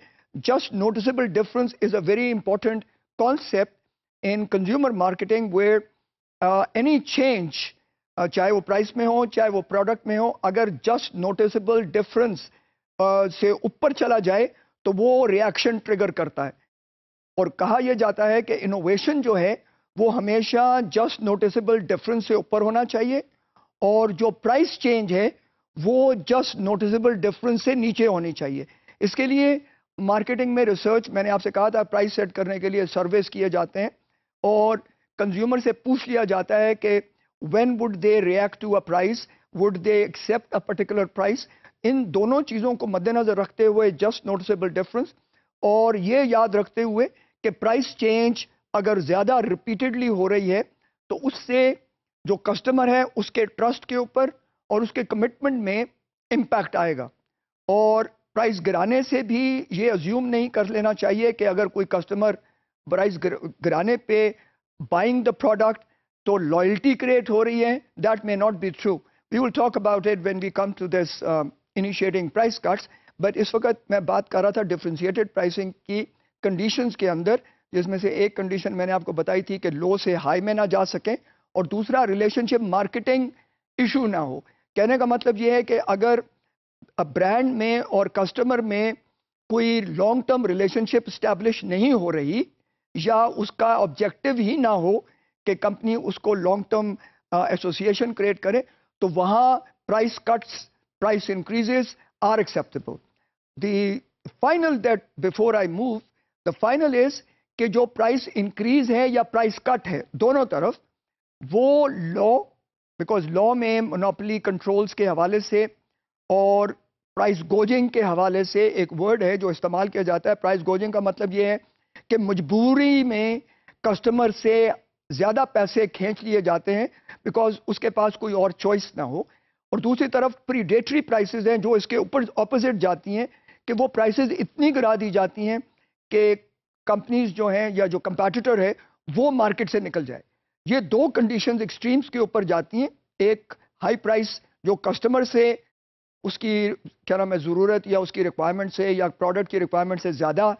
just noticeable difference is a very important concept in consumer marketing where any change चाहे वो प्राइस में हो चाहे वो प्रोडक्ट में हो अगर जस्ट नोटिसबल डिफरेंस से ऊपर चला जाए तो वो रिएक्शन ट्रिगर करता है और कहा यह जाता है कि इनोवेशन जो है वो हमेशा जस्ट नोटिसेबल डिफरेंस से ऊपर होना चाहिए और जो प्राइस चेंज है वो जस्ट नोटिसेबल डिफरेंस से नीचे होनी चाहिए इसके लिए मार्केटिंग में रिसर्च मैंने आपसे कहा था प्राइस सेट करने के लिए सर्वेस किए जाते हैं और कंज्यूमर से पूछ लिया जाता है कि when would they react to a price would they accept a particular price इन दोनों चीज़ों को मद्देनज़र रखते हुए जस्ट नोटिसेबल डिफरेंस और ये याद रखते हुए कि प्राइस चेंज अगर ज़्यादा रिपीटेडली हो रही है तो उससे जो कस्टमर है उसके ट्रस्ट के ऊपर और उसके कमिटमेंट में इम्पैक्ट आएगा और प्राइस गिराने से भी ये अज्यूम नहीं कर लेना चाहिए कि अगर कोई कस्टमर प्राइस गिराने पे बाइंग द प्रोडक्ट तो लॉयल्टी क्रिएट हो रही है that may not be through we will talk about it when we come to this initiating price cuts but इस वक्त मैं बात कर रहा था डिफ्रेंशिएटेड प्राइसिंग की कंडीशंस के अंदर जिसमें से एक कंडीशन मैंने आपको बताई थी कि लो से हाई में ना जा सकें और दूसरा रिलेशनशिप मार्केटिंग इशू ना हो कहने का मतलब ये है कि अगर ब्रांड में और कस्टमर में कोई लॉन्ग टर्म रिलेशनशिप इस्टेब्लिश नहीं हो रही या उसका ऑब्जेक्टिव ही ना हो कि कंपनी उसको लॉन्ग टर्म एसोसिएशन क्रिएट करे तो वहाँ price cuts price increases are acceptable the final that before I move the final is कि जो प्राइस इंक्रीज है या प्राइस कट है दोनों तरफ वो लॉ बिकॉज लॉ में मोनोपली कंट्रोल्स के हवाले से और प्राइस गोजिंग के हवाले से एक वर्ड है जो इस्तेमाल किया जाता है प्राइस गोजिंग का मतलब ये है कि मजबूरी में कस्टमर से ज़्यादा पैसे खींच लिए जाते हैं बिकॉज उसके पास कोई और चॉइस ना हो और दूसरी तरफ प्रीडेटरी प्राइसेस हैं जो इसके ऊपर ऑपोजिट जाती हैं कि वो प्राइसेस इतनी गिरा दी जाती हैं कि कंपनीज जो हैं या जो कंपेटिटर है वो मार्केट से निकल जाए ये दो कंडीशन एक्सट्रीम्स के ऊपर जाती हैं एक हाई प्राइस जो कस्टमर से उसकी क्या नाम है ज़रूरत या उसकी रिक्वायरमेंट से या प्रोडक्ट की रिक्वायरमेंट से ज़्यादा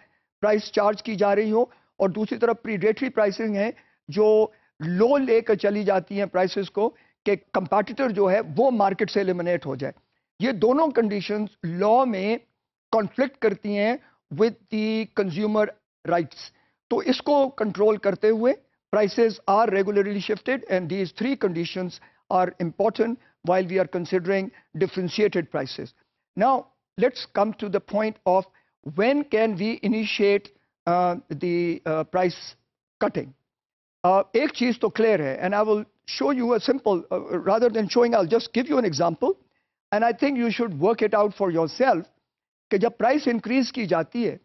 प्राइस चार्ज की जा रही हो और दूसरी तरफ प्रीडेटरी प्राइसिंग है जो लो कर चली जाती हैं प्राइसेस को कि कंपेटिटर जो है वो मार्केट से एलिमिनेट हो जाए ये दोनों कंडीशंस लॉ में कॉन्फ्लिक्ट करती हैं With the consumer rights, so इसको control करते हुए prices are regularly shifted, and these three conditions are important while we are considering differentiated prices. Now, let's come to the point of when can we initiate uh, the uh, price cutting. Uh, ek cheez to clear hai, and I will show you a simple, uh, rather than showing, I'll just give you an example, and I think you should work it out for yourself कि जब price increase की जाती है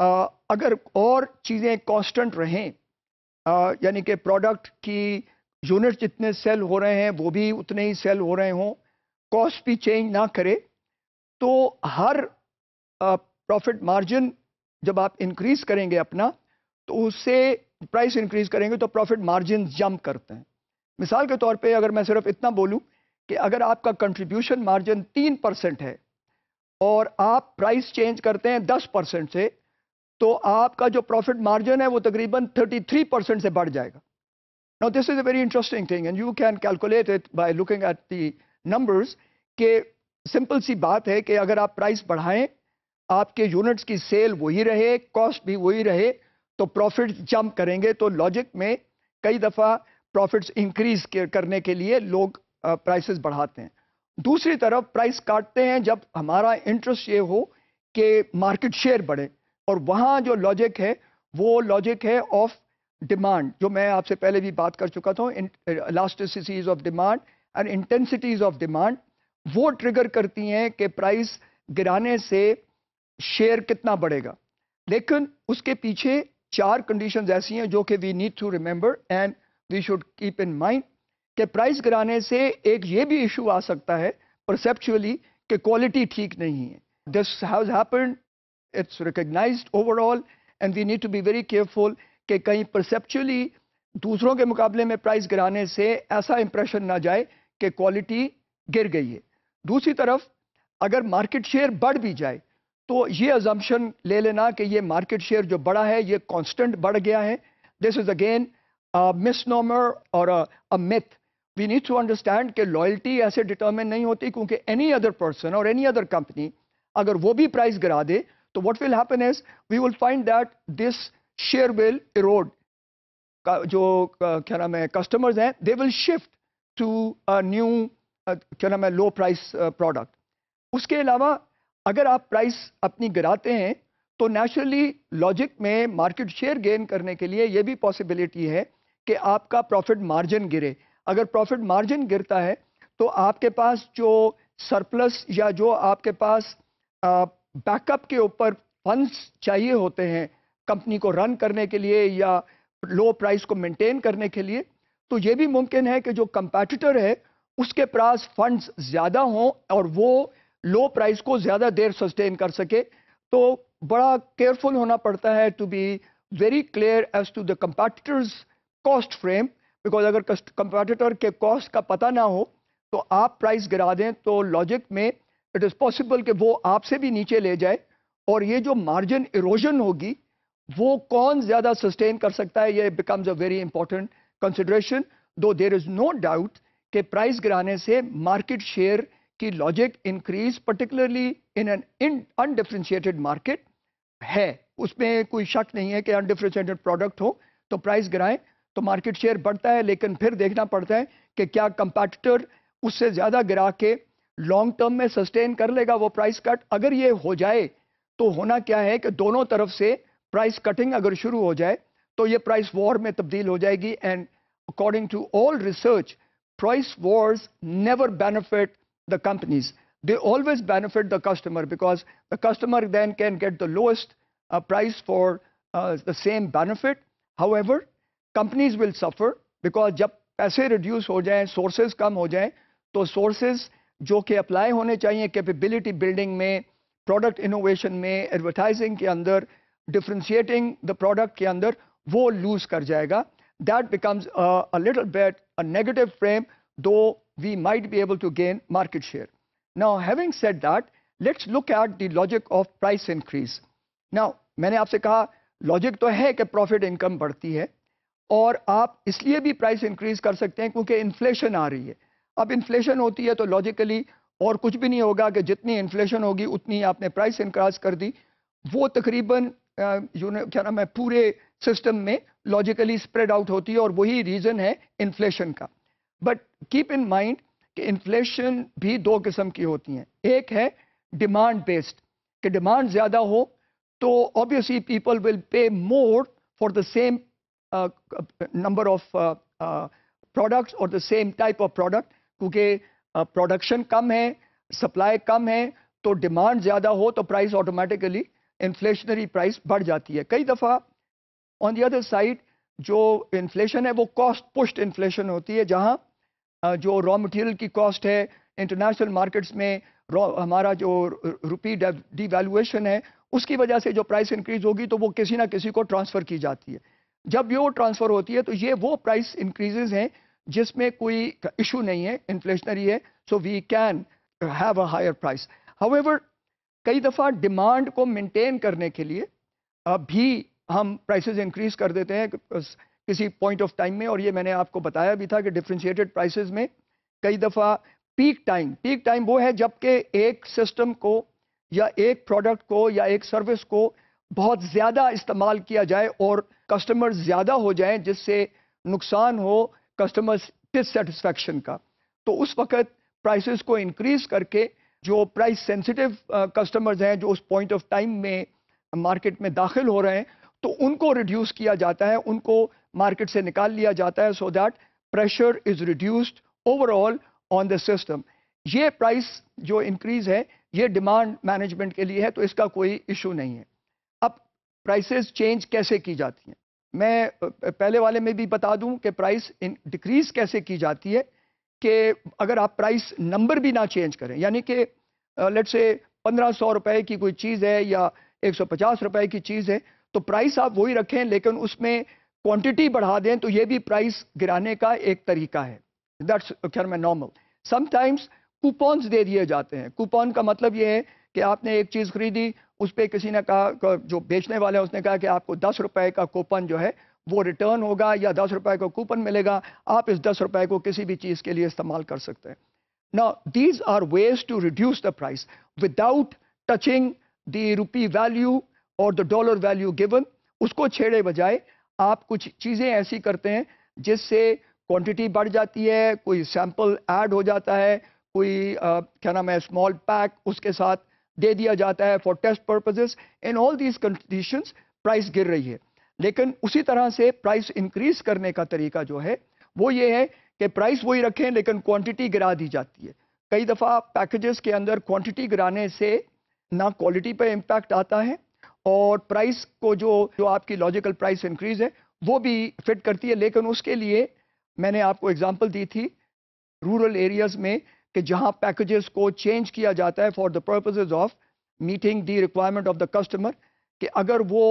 आ, अगर और चीज़ें constant रहें यानी कि प्रोडक्ट की यूनिट जितने सेल हो रहे हैं वो भी उतने ही सेल हो रहे हों कॉस्ट भी चेंज ना करे तो हर प्रॉफिट मार्जिन जब आप इंक्रीज करेंगे अपना तो उससे प्राइस इंक्रीज करेंगे तो प्रॉफिट मार्जिन जंप करते हैं मिसाल के तौर पे अगर मैं सिर्फ इतना बोलूं कि अगर आपका कंट्रीब्यूशन मार्जिन तीन परसेंट है और आप प्राइस चेंज करते हैं दस परसेंट से तो आपका जो प्रॉफिट मार्जिन है वो तकरीबन थर्टी थ्री परसेंट से बढ़ जाएगा now this is a very interesting thing and you can calculate it by looking at the numbers के सिंपल सी बात है कि अगर आप प्राइस बढ़ाएं आपके यूनिट्स की सेल वही रहे कॉस्ट भी वही रहे तो प्रॉफिट जंप करेंगे तो लॉजिक में कई दफ़ा प्रॉफिट्स इंक्रीज करने के लिए लोग प्राइसेस बढ़ाते हैं दूसरी तरफ प्राइस काटते हैं जब हमारा इंटरेस्ट ये हो कि मार्केट शेयर बढ़े और वहाँ जो लॉजिक है वो लॉजिक है ऑफ डिमांड जो मैं आपसे पहले भी बात कर चुका था elasticities of demand and intensities of demand वो ट्रिगर करती हैं कि प्राइस गिराने से शेयर कितना बढ़ेगा लेकिन उसके पीछे चार कंडीशंस ऐसी हैं जो कि we need to remember and we should keep in mind कि प्राइस गिराने से एक ये भी इशू आ सकता है परसेप्चुअली कि क्वालिटी ठीक नहीं है this has happen it's recognise overall and we need to be very careful कि कहीं परसेप्चुअली दूसरों के मुकाबले में प्राइस गिराने से ऐसा इंप्रेशन ना जाए कि क्वालिटी गिर गई है दूसरी तरफ अगर मार्केट शेयर बढ़ भी जाए तो ये अजम्पन ले लेना कि ये मार्केट शेयर जो बढ़ा है ये कांस्टेंट बढ़ गया है this is again misnomer और a myth we need to understand कि लॉयल्टी ऐसे डिटर्मिन नहीं होती क्योंकि एनी अदर पर्सन और एनी अदर कंपनी अगर वो भी प्राइस गिरा दे तो what will happen is we will find that this share will erode जो क्या नाम है कस्टमर्स हैं they will shift to new क्या नाम है लो प्राइस प्रोडक्ट उसके अलावा अगर आप प्राइस अपनी गिराते हैं तो नेचुरली लॉजिक में मार्केट शेयर गेन करने के लिए ये भी पॉसिबिलिटी है कि आपका प्रॉफिट मार्जिन गिरे अगर प्रॉफिट मार्जिन गिरता है तो आपके पास जो सरप्लस या जो आपके पास बैकअप के ऊपर फंड्स चाहिए होते हैं कंपनी को रन करने के लिए या लो प्राइस को मेंटेन करने के लिए तो ये भी मुमकिन है कि जो कंपेटिटर है उसके पास फंड्स ज़्यादा हों और वो लो प्राइस को ज़्यादा देर सस्टेन कर सके तो बड़ा केयरफुल होना पड़ता है to be very clear as to the competitors cost frame because अगर कंपेटिटर के कॉस्ट का पता ना हो तो आप प्राइस गिरा दें तो लॉजिक में इट इज़ पॉसिबल कि वो आपसे भी नीचे ले जाए और ये जो मार्जिन इरोजन होगी वो कौन ज़्यादा सस्टेन कर सकता है ये becomes a very important consideration though there is no doubt कि प्राइस गिराने से मार्केट शेयर की logic increase particularly in an in undifferentiated market है उसमें कोई शक नहीं है कि अनडिफ्रेंशिएटेड प्रोडक्ट हो तो प्राइस गिराएं तो मार्केट शेयर बढ़ता है लेकिन फिर देखना पड़ता है कि क्या कंपेटिटर उससे ज़्यादा गिरा के लॉन्ग टर्म में सस्टेन कर लेगा वो प्राइस कट अगर ये हो जाए तो होना क्या है कि दोनों तरफ से प्राइस कटिंग अगर शुरू हो जाए तो ये प्राइस वॉर में तब्दील हो जाएगी and according to all research price wars never benefit the companies they always benefit the customer because the customer then can get the lowest price for the same benefit how companies will suffer because जब पैसे reduce हो जाएं sources कम हो जाएं तो sources जो कि apply होने चाहिए कैपेबिलिटी बिल्डिंग में प्रोडक्ट इनोवेशन में एडवर्टाइजिंग के अंदर डिफ्रेंशिएटिंग द प्रोडक्ट के अंदर वो लूज कर जाएगा that becomes a little bit a negative frame though we might be able to gain market share now having set that let's look at the logic of price increase now मैंने आपसे कहा logic तो है कि profit income बढ़ती है और आप इसलिए भी प्राइस इंक्रीज कर सकते हैं क्योंकि इन्फ्लेशन आ रही है अब इन्फ्लेशन होती है तो लॉजिकली और कुछ भी नहीं होगा कि जितनी इन्फ्लेशन होगी उतनी आपने प्राइस इंक्राज कर दी वो तकरीबन क्या नाम है पूरे सिस्टम में लॉजिकली स्प्रेड आउट होती है और वही रीज़न है इन्फ्लेशन का बट कीप इन माइंड कि इन्फ्लेशन भी दो किस्म की होती हैं एक है डिमांड बेस्ड कि डिमांड ज़्यादा हो तो obviously people will pay more for the same number of products और the same type of product क्योंकि प्रोडक्शन uh, कम है सप्लाई कम है तो डिमांड ज़्यादा हो तो प्राइस ऑटोमेटिकली इन्फ्लेशनरी प्राइस बढ़ जाती है कई दफ़ा ऑन दी अदर साइड जो इन्फ्लेशन है वो कॉस्ट पुस्ट इन्फ्लेशन होती है जहाँ uh, जो रॉ मटेरियल की कॉस्ट है इंटरनेशनल मार्केट्स में रॉ हमारा जो रुपी डिवैल्यूएशन है उसकी वजह से जो प्राइस इंक्रीज होगी तो वो किसी ना किसी को ट्रांसफ़र की जाती है जब ये वो ट्रांसफ़र होती है तो ये वो प्राइस इंक्रीजेज हैं जिसमें कोई इशू नहीं है इन्फ्लेशनरी है so we can have a higher price however कई दफ़ा डिमांड को मेंटेन करने के लिए भी हम प्राइसेस इंक्रीज कर देते हैं किसी पॉइंट ऑफ टाइम में और ये मैंने आपको बताया भी था कि डिफ्रेंशिएटेड प्राइसेस में कई दफ़ा पीक टाइम पीक टाइम वो है जबकि एक सिस्टम को या एक प्रोडक्ट को या एक सर्विस को बहुत ज़्यादा इस्तेमाल किया जाए और कस्टमर ज़्यादा हो जाएं जिससे नुकसान हो कस्टमर्स डिससेटिस्फैक्शन का तो उस वक़्त प्राइसेस को इंक्रीज़ करके जो प्राइस सेंसिटिव कस्टमर्स हैं जो उस पॉइंट ऑफ टाइम में मार्केट में दाखिल हो रहे हैं तो उनको रिड्यूस किया जाता है उनको मार्केट से निकाल लिया जाता है so that pressure is reduced overall on the system ये प्राइस जो इंक्रीज़ है ये डिमांड मैनेजमेंट के लिए है तो इसका कोई इशू नहीं है प्राइसेस चेंज कैसे की जाती हैं मैं पहले वाले में भी बता दूं कि प्राइस डिक्रीज कैसे की जाती है कि अगर आप प्राइस नंबर भी ना चेंज करें यानी कि लेट से पंद्रह सौ रुपये की कोई चीज़ है या एक सौ पचास रुपये की चीज़ है तो प्राइस आप वही रखें लेकिन उसमें क्वांटिटी बढ़ा दें तो ये भी प्राइस गिराने का एक तरीका है दैट्स खैर मैं नॉर्मल समटाइम्स कूपन्स दे दिए जाते हैं कूपन का मतलब ये है कि आपने एक चीज़ खरीदी उस पर किसी ने कहा जो बेचने वाले हैं उसने कहा कि आपको दस रुपये का कूपन जो है वो रिटर्न होगा या दस रुपये का कूपन मिलेगा आप इस दस रुपये को किसी भी चीज़ के लिए इस्तेमाल कर सकते हैं ना these are ways to reduce the price without touching the rupee value और द डॉलर वैल्यू गिवन उसको छेड़े बजाय आप कुछ चीज़ें ऐसी करते हैं जिससे क्वांटिटी बढ़ जाती है कोई सैंपल ऐड हो जाता है कोई आ, क्या नाम है स्मॉल पैक उसके साथ दे दिया जाता है for test purposes in all these condition price गिर रही है लेकिन उसी तरह से प्राइस इंक्रीज करने का तरीका जो है वो ये है कि प्राइस वही रखें लेकिन क्वांटिटी गिरा दी जाती है कई दफ़ा पैकेजेस के अंदर क्वांटिटी गिराने से ना क्वालिटी पे इम्पैक्ट आता है और प्राइस को जो जो आपकी लॉजिकल प्राइस इंक्रीज है वो भी फिट करती है लेकिन उसके लिए मैंने आपको एग्जांपल दी थी रूरल एरियाज़ में कि जहां पैकेजेस को चेंज किया जाता है for the purposes of meeting the requirement of the customer कि अगर वो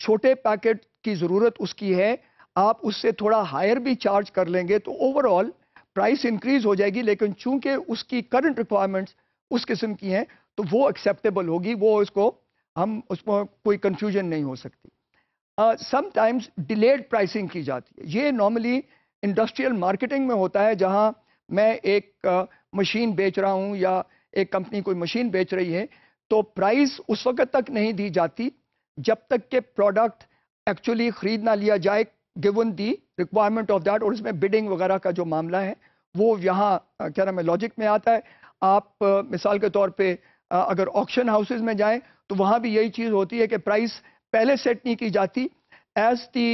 छोटे पैकेट की ज़रूरत उसकी है आप उससे थोड़ा हायर भी चार्ज कर लेंगे तो ओवरऑल प्राइस इंक्रीज हो जाएगी लेकिन चूंकि उसकी करंट रिक्वायरमेंट्स उस किस्म की हैं तो वो एक्सेप्टेबल होगी वो इसको हम उसमें कोई कंफ्यूजन नहीं हो सकती समटाइम्स डिलेड प्राइसिंग की जाती है ये नॉर्मली इंडस्ट्रियल मार्केटिंग में होता है जहां मैं एक मशीन बेच रहा हूँ या एक कंपनी कोई मशीन बेच रही है तो प्राइस उस वक्त तक नहीं दी जाती जब तक के प्रोडक्ट एक्चुअली ख़रीद ना लिया जाए given the requirement of that और उसमें बिडिंग वगैरह का जो मामला है वो यहाँ क्या नाम है लॉजिक में आता है आप मिसाल के तौर पे अगर ऑक्शन हाउसेज में जाएं तो वहाँ भी यही चीज़ होती है कि प्राइस पहले सेट नहीं की जाती as the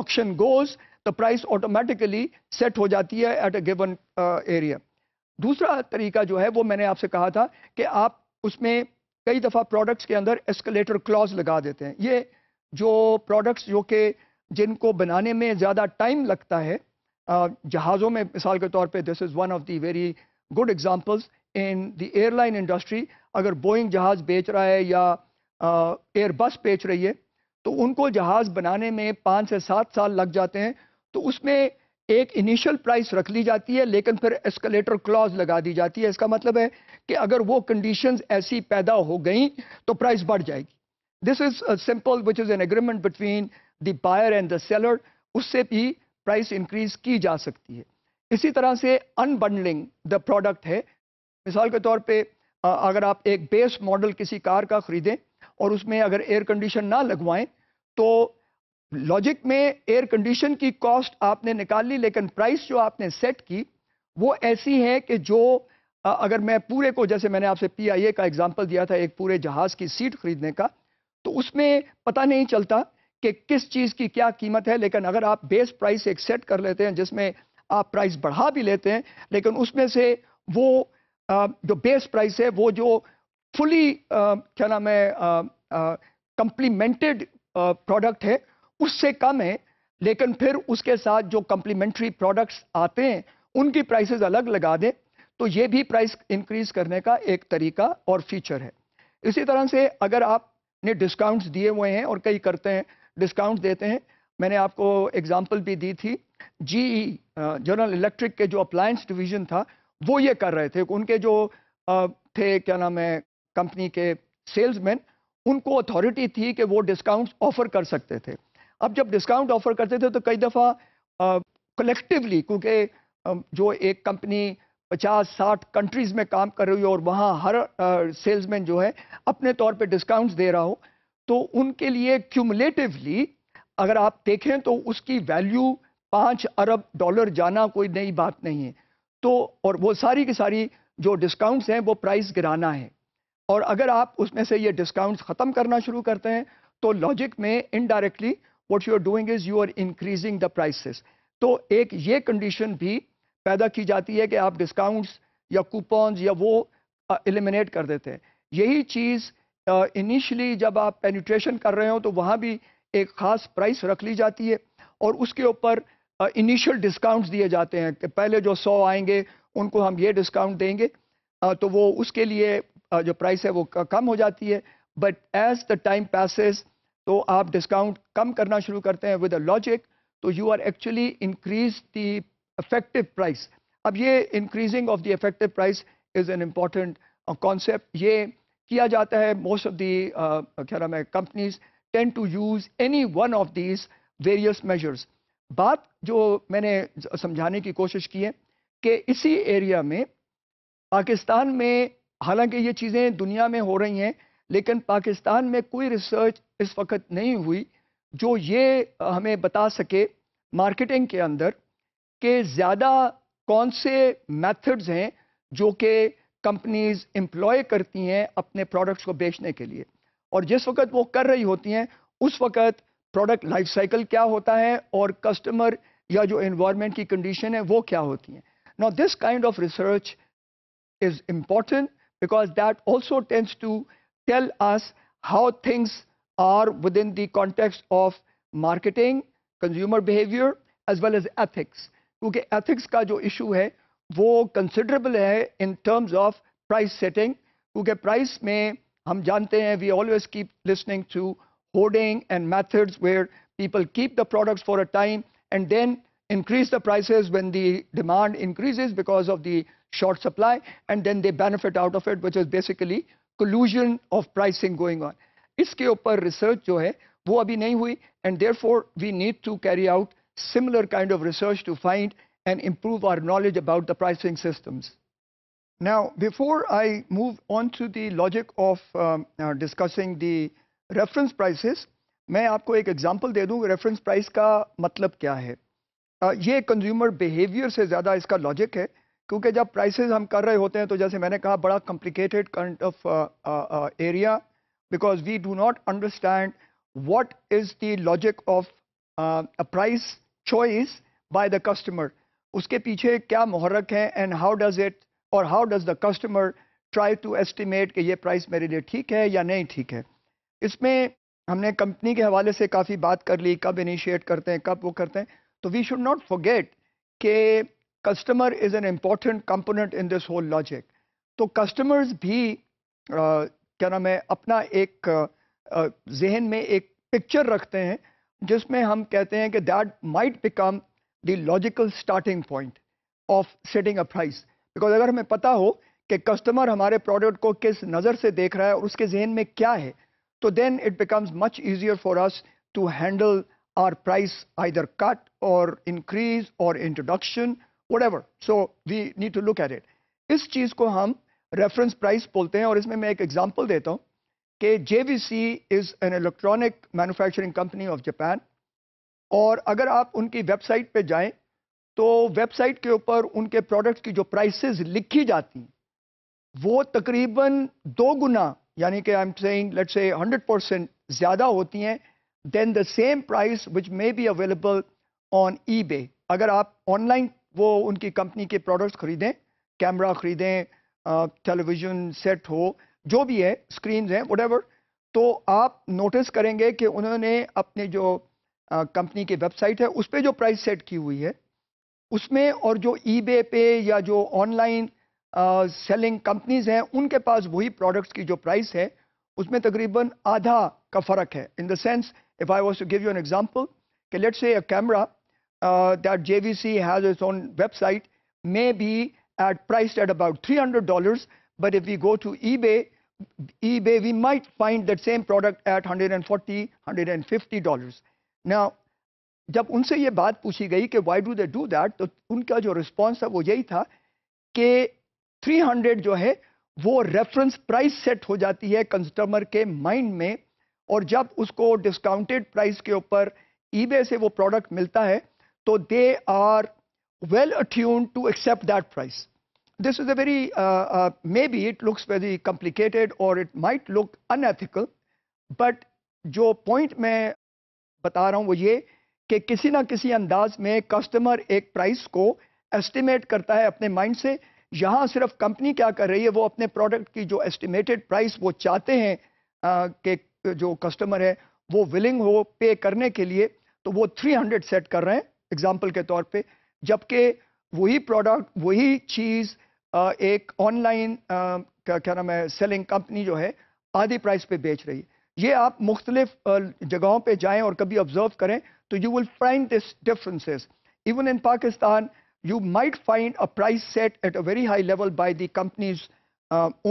auction goes the price automatically set हो जाती है एट अ गिवन एरिया दूसरा तरीका जो है वो मैंने आपसे कहा था कि आप उसमें कई दफ़ा प्रोडक्ट्स के अंदर एस्केलेटर क्लॉज लगा देते हैं ये जो प्रोडक्ट्स जो कि जिनको बनाने में ज़्यादा टाइम लगता है जहाज़ों में मिसाल के तौर पे this is one of the very good examples in the airline industry अगर बोइंग जहाज़ बेच रहा है या एयरबस बेच रही है तो उनको जहाज़ बनाने में पाँच से सात साल लग जाते हैं तो उसमें एक इनिशियल प्राइस रख ली जाती है लेकिन फिर एस्केलेटर क्लॉज लगा दी जाती है इसका मतलब है कि अगर वो कंडीशंस ऐसी पैदा हो गई तो प्राइस बढ़ जाएगी this is simple which is an agreement between the buyer and the seller उससे भी प्राइस इंक्रीज की जा सकती है इसी तरह से अनबंडलिंग द प्रोडक्ट है मिसाल के तौर पर अगर आप एक बेस मॉडल किसी कार का ख़रीदें और उसमें अगर एयर कंडीशन ना लगवाएं तो लॉजिक में एयर कंडीशन की कॉस्ट आपने निकाल ली लेकिन प्राइस जो आपने सेट की वो ऐसी है कि जो अगर मैं पूरे को जैसे मैंने आपसे पीआईए का एग्जांपल दिया था एक पूरे जहाज़ की सीट खरीदने का तो उसमें पता नहीं चलता कि किस चीज़ की क्या कीमत है लेकिन अगर आप बेस प्राइस एक सेट कर लेते हैं जिसमें आप प्राइस बढ़ा भी लेते हैं लेकिन उसमें से वो जो बेस प्राइस है वो जो फुली क्या नाम है कंप्लीमेंटेड प्रोडक्ट है उससे कम है लेकिन फिर उसके साथ जो कम्प्लीमेंट्री प्रोडक्ट्स आते हैं उनकी प्राइसेस अलग लगा दें तो ये भी प्राइस इंक्रीज करने का एक तरीका और फीचर है इसी तरह से अगर आपने डिस्काउंट्स दिए हुए हैं और कई करते हैं डिस्काउंट देते हैं मैंने आपको एग्ज़ाम्पल भी दी थी जी जनरल इलेक्ट्रिक के जो अप्लायंस डिवीजन था वो ये कर रहे थे उनके जो थे क्या नाम है कंपनी के सेल्समैन उनको अथॉरिटी थी कि वो डिस्काउंट्स ऑफर कर सकते थे अब जब डिस्काउंट ऑफर करते थे तो कई दफ़ा कलेक्टिवली क्योंकि जो एक कंपनी 50-60 कंट्रीज़ में काम कर रही हो और वहाँ हर सेल्समैन जो है अपने तौर पे डिस्काउंट्स दे रहा हो तो उनके लिए क्यूमलेटिवली अगर आप देखें तो उसकी वैल्यू पाँच अरब डॉलर जाना कोई नई बात नहीं है तो और वो सारी की सारी जो डिस्काउंट्स हैं वो प्राइस गिराना है और अगर आप उसमें से ये डिस्काउंट्स ख़त्म करना शुरू करते हैं तो लॉजिक में indirectly what you are doing is you are increasing the prices तो एक ये कंडीशन भी पैदा की जाती है कि आप डिस्काउंट्स या कूपन्स या वो एलिमिनेट कर देते हैं यही चीज़ इनिशली जब आप पेनिट्रेशन कर रहे हो तो वहाँ भी एक ख़ास प्राइस रख ली जाती है और उसके ऊपर इनिशियल डिस्काउंट्स दिए जाते हैं कि पहले जो सौ आएंगे उनको हम ये डिस्काउंट देंगे तो वो उसके लिए जो प्राइस है वो कम हो जाती है but as the time passes तो आप डिस्काउंट कम करना शुरू करते हैं विद अ लॉजिक तो you are actually increase the effective price अब ये increasing of the effective price is an important concept ये किया जाता है मोस्ट ऑफ दी क्या नाम है companies tend to use any one of these various measures बात जो मैंने समझाने की कोशिश की है कि इसी एरिया में पाकिस्तान में हालांकि ये चीज़ें दुनिया में हो रही हैं लेकिन पाकिस्तान में कोई रिसर्च इस वक्त नहीं हुई जो ये हमें बता सके मार्केटिंग के अंदर कि ज़्यादा कौन से मेथड्स हैं जो कि कंपनीज एम्प्लॉय करती हैं अपने प्रोडक्ट्स को बेचने के लिए और जिस वक्त वो कर रही होती हैं उस वक्त प्रोडक्ट लाइफ साइकिल क्या होता है और कस्टमर या जो इन्वायरमेंट की कंडीशन है वो क्या होती हैं now this kind of research is important because that also tends to tell us how things are within the context of marketing, consumer behavior as well as ethics. because ethics ka jo issue hai, wo considerable hai in terms of price setting. Because price में हम जानते hai, we always keep listening to hoarding and methods where people keep the products for a time and then increase the prices when the demand increases because of the short supply and then they benefit out of it which is basically collusion of pricing going on. इसके ऊपर research जो है वो अभी नहीं हुई and therefore we need to carry out similar kind of research to find and improve our knowledge about the pricing systems now before I move on to the logic of discussing the reference prices मैं आपको एक example दे दूँ reference price का मतलब क्या है uh, ये consumer behaviour से ज़्यादा इसका लॉजिक है क्योंकि जब प्राइसेस हम कर रहे होते हैं तो जैसे मैंने कहा बड़ा complicated kind of area because we do not understand what is the logic of uh, a price choice by the customer. uske piche kya muharrak hai and how does it or how does the customer try to estimate कि ye price mere liye theek hai ya nahi theek hai isme humne company ke hawale se kafi baat kar li kab initiate karte hain kab wo karte hain हैं we should not forget ke customer is an important component in this whole logic logic customers bhi uh, क्या नाम है अपना एक जहन में एक picture रखते हैं जिसमें हम कहते हैं कि that might become the logical starting point of setting a price because अगर हमें पता हो कि कस्टमर हमारे प्रोडक्ट को किस नज़र से देख रहा है और उसके जहन में क्या है तो then it becomes much easier for us to handle our price either cut और इंक्रीज और introduction whatever so we need to look at it इस चीज़ को हम रेफरेंस प्राइस बोलते हैं और इसमें मैं एक एग्जांपल देता हूँ कि J V C is an electronic manufacturing company of Japan और अगर आप उनकी वेबसाइट पे जाएं तो वेबसाइट के ऊपर उनके प्रोडक्ट्स की जो प्राइसेस लिखी जाती वो तकरीबन दो गुना यानी कि I am saying let's say 100 percent ज़्यादा होती हैं then the same price which may be available on e अगर आप ऑनलाइन वो उनकी कंपनी के प्रोडक्ट्स खरीदें कैमरा खरीदें टेलीविज़न सेट हो जो भी है स्क्रीन हैं वट तो आप नोटिस करेंगे कि उन्होंने अपने जो कंपनी की वेबसाइट है उस पर जो प्राइस सेट की हुई है उसमें और जो ईबे पे या जो ऑनलाइन सेलिंग कंपनीज हैं उनके पास वही प्रोडक्ट्स की जो प्राइस है उसमें तकरीबन आधा का फ़र्क है in the sense if I was to give you an example कि let's say camera that J V C has its on website maybe at priced at about $300. But if we go to eBay, eBay, we might find that same product at 140, 150 dollars. Now, जब उनसे ये बात पूछी गई कि why do they do that, तो उनका जो response था वो यही था कि 300 जो है वो रेफरेंस प्राइस सेट हो जाती है कंज्यूमर के माइंड में और जब उसको डिस्काउंटेड प्राइस के ऊपर ईबे से वो प्रोडक्ट मिलता है तो they are well attuned to accept that price. This is a very, uh, uh, maybe it looks very complicated or it might look unethical, but जो पॉइंट मैं बता रहा हूँ वो ये कि किसी ना किसी अंदाज में कस्टमर एक प्राइस को एस्टिमेट करता है अपने माइंड से यहाँ सिर्फ कंपनी क्या कर रही है वो अपने प्रोडक्ट की जो एस्टिमेटेड प्राइस वो चाहते हैं कि जो कस्टमर है वो विलिंग हो पे करने के लिए तो वो 300 सेट कर रहे हैं एग्जाम्पल के तौर पर जबकि वही प्रोडक्ट वही चीज़ एक ऑनलाइन क्या क्या नाम है सेलिंग कंपनी जो है आधी प्राइस पे बेच रही है ये आप मुख्तलिफ जगहों पे जाएं और कभी ऑब्जर्व करें तो you will find this differences even in Pakistan you might find a price set at a very high level by the companies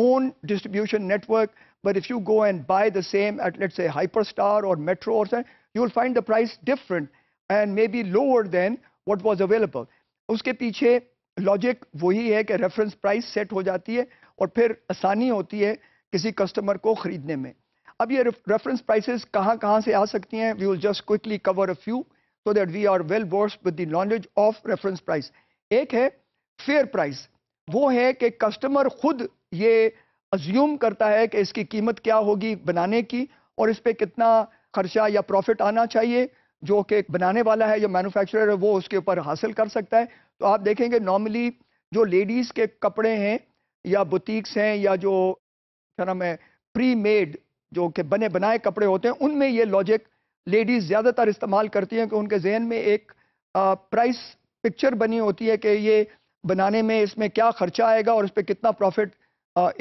own distribution network but if you go and buy the same at let's say Hyperstar और Metro और you will find the price different and may be lower than what was available उसके पीछे logic वही है कि reference price set हो जाती है और फिर आसानी होती है किसी कस्टमर को ख़रीदने में अब ये रेफरेंस प्राइसेस कहाँ कहाँ से आ सकती हैं we will just quickly cover a few so that we are well versed with the knowledge of reference price एक है फेयर प्राइस वो है कि कस्टमर खुद ये अज्यूम करता है कि इसकी कीमत क्या होगी बनाने की और इस पर कितना खर्चा या प्रॉफिट आना चाहिए जो कि बनाने वाला है या मैन्युफैक्चरर है वो उसके ऊपर हासिल कर सकता है तो आप देखेंगे नॉर्मली जो लेडीज़ के कपड़े हैं या बुटीक्स हैं या जो क्या नाम है प्री मेड जो कि बने बनाए कपड़े होते हैं उनमें ये लॉजिक लेडीज़ ज़्यादातर इस्तेमाल करती हैं कि उनके जहन में एक प्राइस पिक्चर बनी होती है कि ये बनाने में इसमें क्या खर्चा आएगा और इस पर कितना प्रॉफिट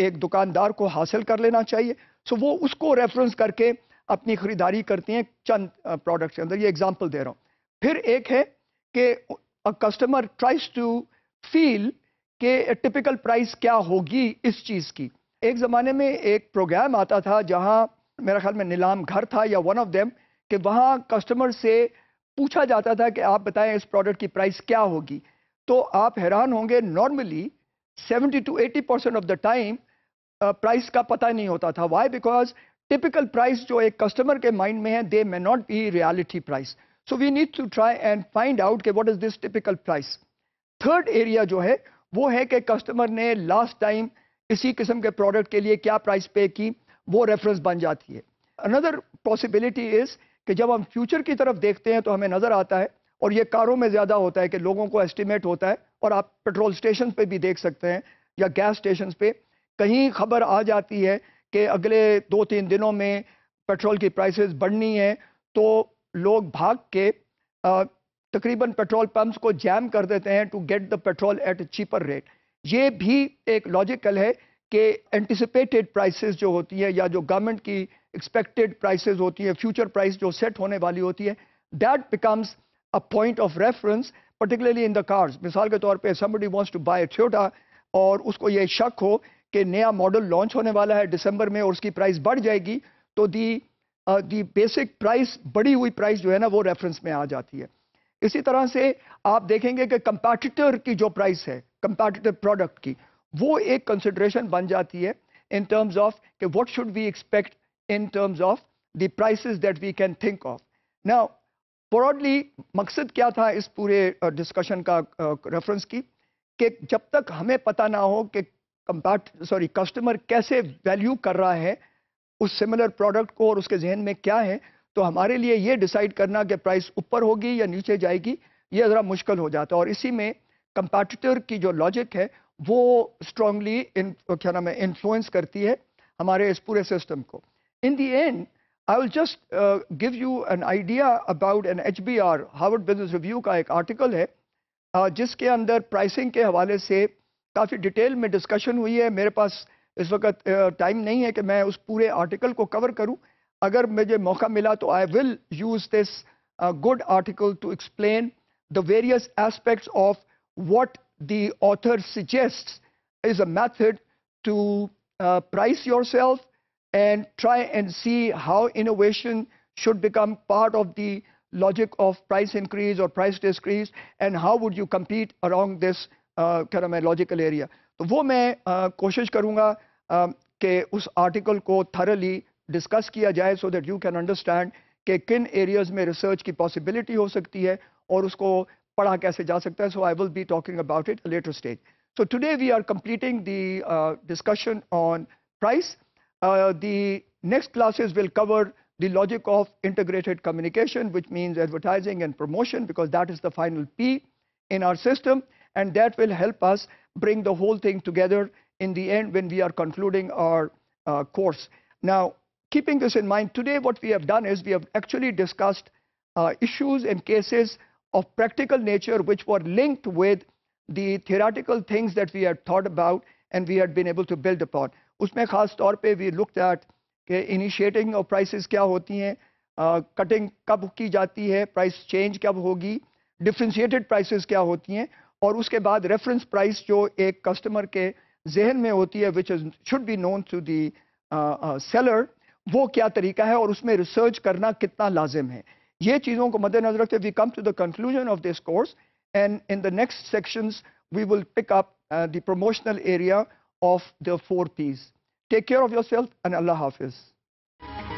एक दुकानदार को हासिल कर लेना चाहिए सो वो उसको रेफरेंस करके अपनी ख़रीदारी करती हैं चंद प्रोडक्ट्स के अंदर ये एग्जांपल दे रहा हूँ फिर एक है कि कस्टमर ट्राइज टू फील कि टिपिकल प्राइस क्या होगी इस चीज़ की एक ज़माने में एक प्रोग्राम आता था जहाँ मेरा ख्याल में नीलाम घर था या वन ऑफ देम कि वहाँ कस्टमर से पूछा जाता था कि आप बताएं इस प्रोडक्ट की प्राइस क्या होगी तो आप हैरान होंगे normally 70 to 80 percent of the time price का पता नहीं होता था वाई बिकॉज typical price जो एक customer के mind में है they may not be reality price. So we need to try and find out कि what is this typical price. Third area जो है वो है कि customer ने last time इसी किस्म के product के लिए क्या price pay की वो reference बन जाती है. Another possibility is कि जब हम future की तरफ देखते हैं तो हमें नज़र आता है और ये कारों में ज़्यादा होता है कि लोगों को एस्टिमेट होता है और आप पेट्रोल स्टेशन पे भी देख सकते हैं या गैस स्टेशन पे कहीं खबर आ जाती है कि अगले दो तीन दिनों में पेट्रोल की प्राइसेस बढ़नी है तो लोग भाग के तकरीबन पेट्रोल पंप्स को जैम कर देते हैं to get the petrol at cheaper rate ये भी एक लॉजिकल है कि एंटिसिपेटेड प्राइसेस जो होती है या जो गवर्नमेंट की एक्सपेक्टेड प्राइसेस होती है फ्यूचर प्राइस जो सेट होने वाली होती है that becomes a point of reference particularly in the cars मिसाल के तौर पे somebody wants to buy Toyota और उसको ये शक हो कि नया मॉडल लॉन्च होने वाला है दिसंबर में और उसकी प्राइस बढ़ जाएगी तो दी दी बेसिक प्राइस बढ़ी हुई प्राइस जो है ना वो रेफरेंस में आ जाती है इसी तरह से आप देखेंगे कि कंपैटिटर की जो प्राइस है कंपैटिटर प्रोडक्ट की वो एक कंसिडरेशन बन जाती है इन टर्म्स ऑफ कि what should we expect in terms of the prices that we can think of now broadly मकसद क्या था इस पूरे डिस्कशन uh, का रेफरेंस uh, की कि जब तक हमें पता ना हो कि कंपैक्ट सॉरी कस्टमर कैसे वैल्यू कर रहा है उस सिमिलर प्रोडक्ट को और उसके जहन में क्या है तो हमारे लिए ये डिसाइड करना कि प्राइस ऊपर होगी या नीचे जाएगी ये ज़रा मुश्किल हो जाता है और इसी में कंपैटिटर की जो लॉजिक है वो स्ट्रांगली इन क्या नाम है इन्फ्लुएंस करती है हमारे इस पूरे सिस्टम को in the end I will just give you an idea about an H B R Harvard Business Review का एक आर्टिकल है uh, जिसके अंदर प्राइसिंग के हवाले से काफ़ी डिटेल में डिस्कशन हुई है मेरे पास इस वक्त टाइम नहीं है कि मैं उस पूरे आर्टिकल को कवर करूं अगर मुझे मौका मिला तो I will use this good article to explain the various aspects of what the author suggest is a method to price your and try and see how innovation should become part of the logic of price increase और price decrease and how would you compete around this कह रहा मैं logical area तो वो मैं आ, कोशिश करूँगा कि उस आर्टिकल को थरली डिस्कस किया जाए so that you can understand कि किन एरियाज़ में रिसर्च की पॉसिबिलिटी हो सकती है और उसको पढ़ा कैसे जा सकता है so I will be talking about it later stage so today we are completing the discussion on price the next classes will cover the logic of integrated communication which means advertising and promotion because that is the final P in our system and that will help us bring the whole thing together in the end when we are concluding our uh, course. Now, keeping this in mind, today what we have done is we have actually discussed uh, issues and cases of practical nature which were linked with the theoretical things that we had thought about and we had been able to build upon. उसमें खास तौर we looked at कि initiating of prices क्या होती हैं, uh, cutting कब की जाती है, price change कब होगी, differentiated prices क्या होती हैं और उसके बाद रेफरेंस प्राइस जो एक कस्टमर के जहन में होती है which should be known to the seller वो क्या तरीका है और उसमें रिसर्च करना कितना लाजिम है ये चीज़ों को मद्देनजर रखते we come to the conclusion of this course and in the next sections we will pick up the promotional area of the four Ps take care of your self and Allah हाफिज़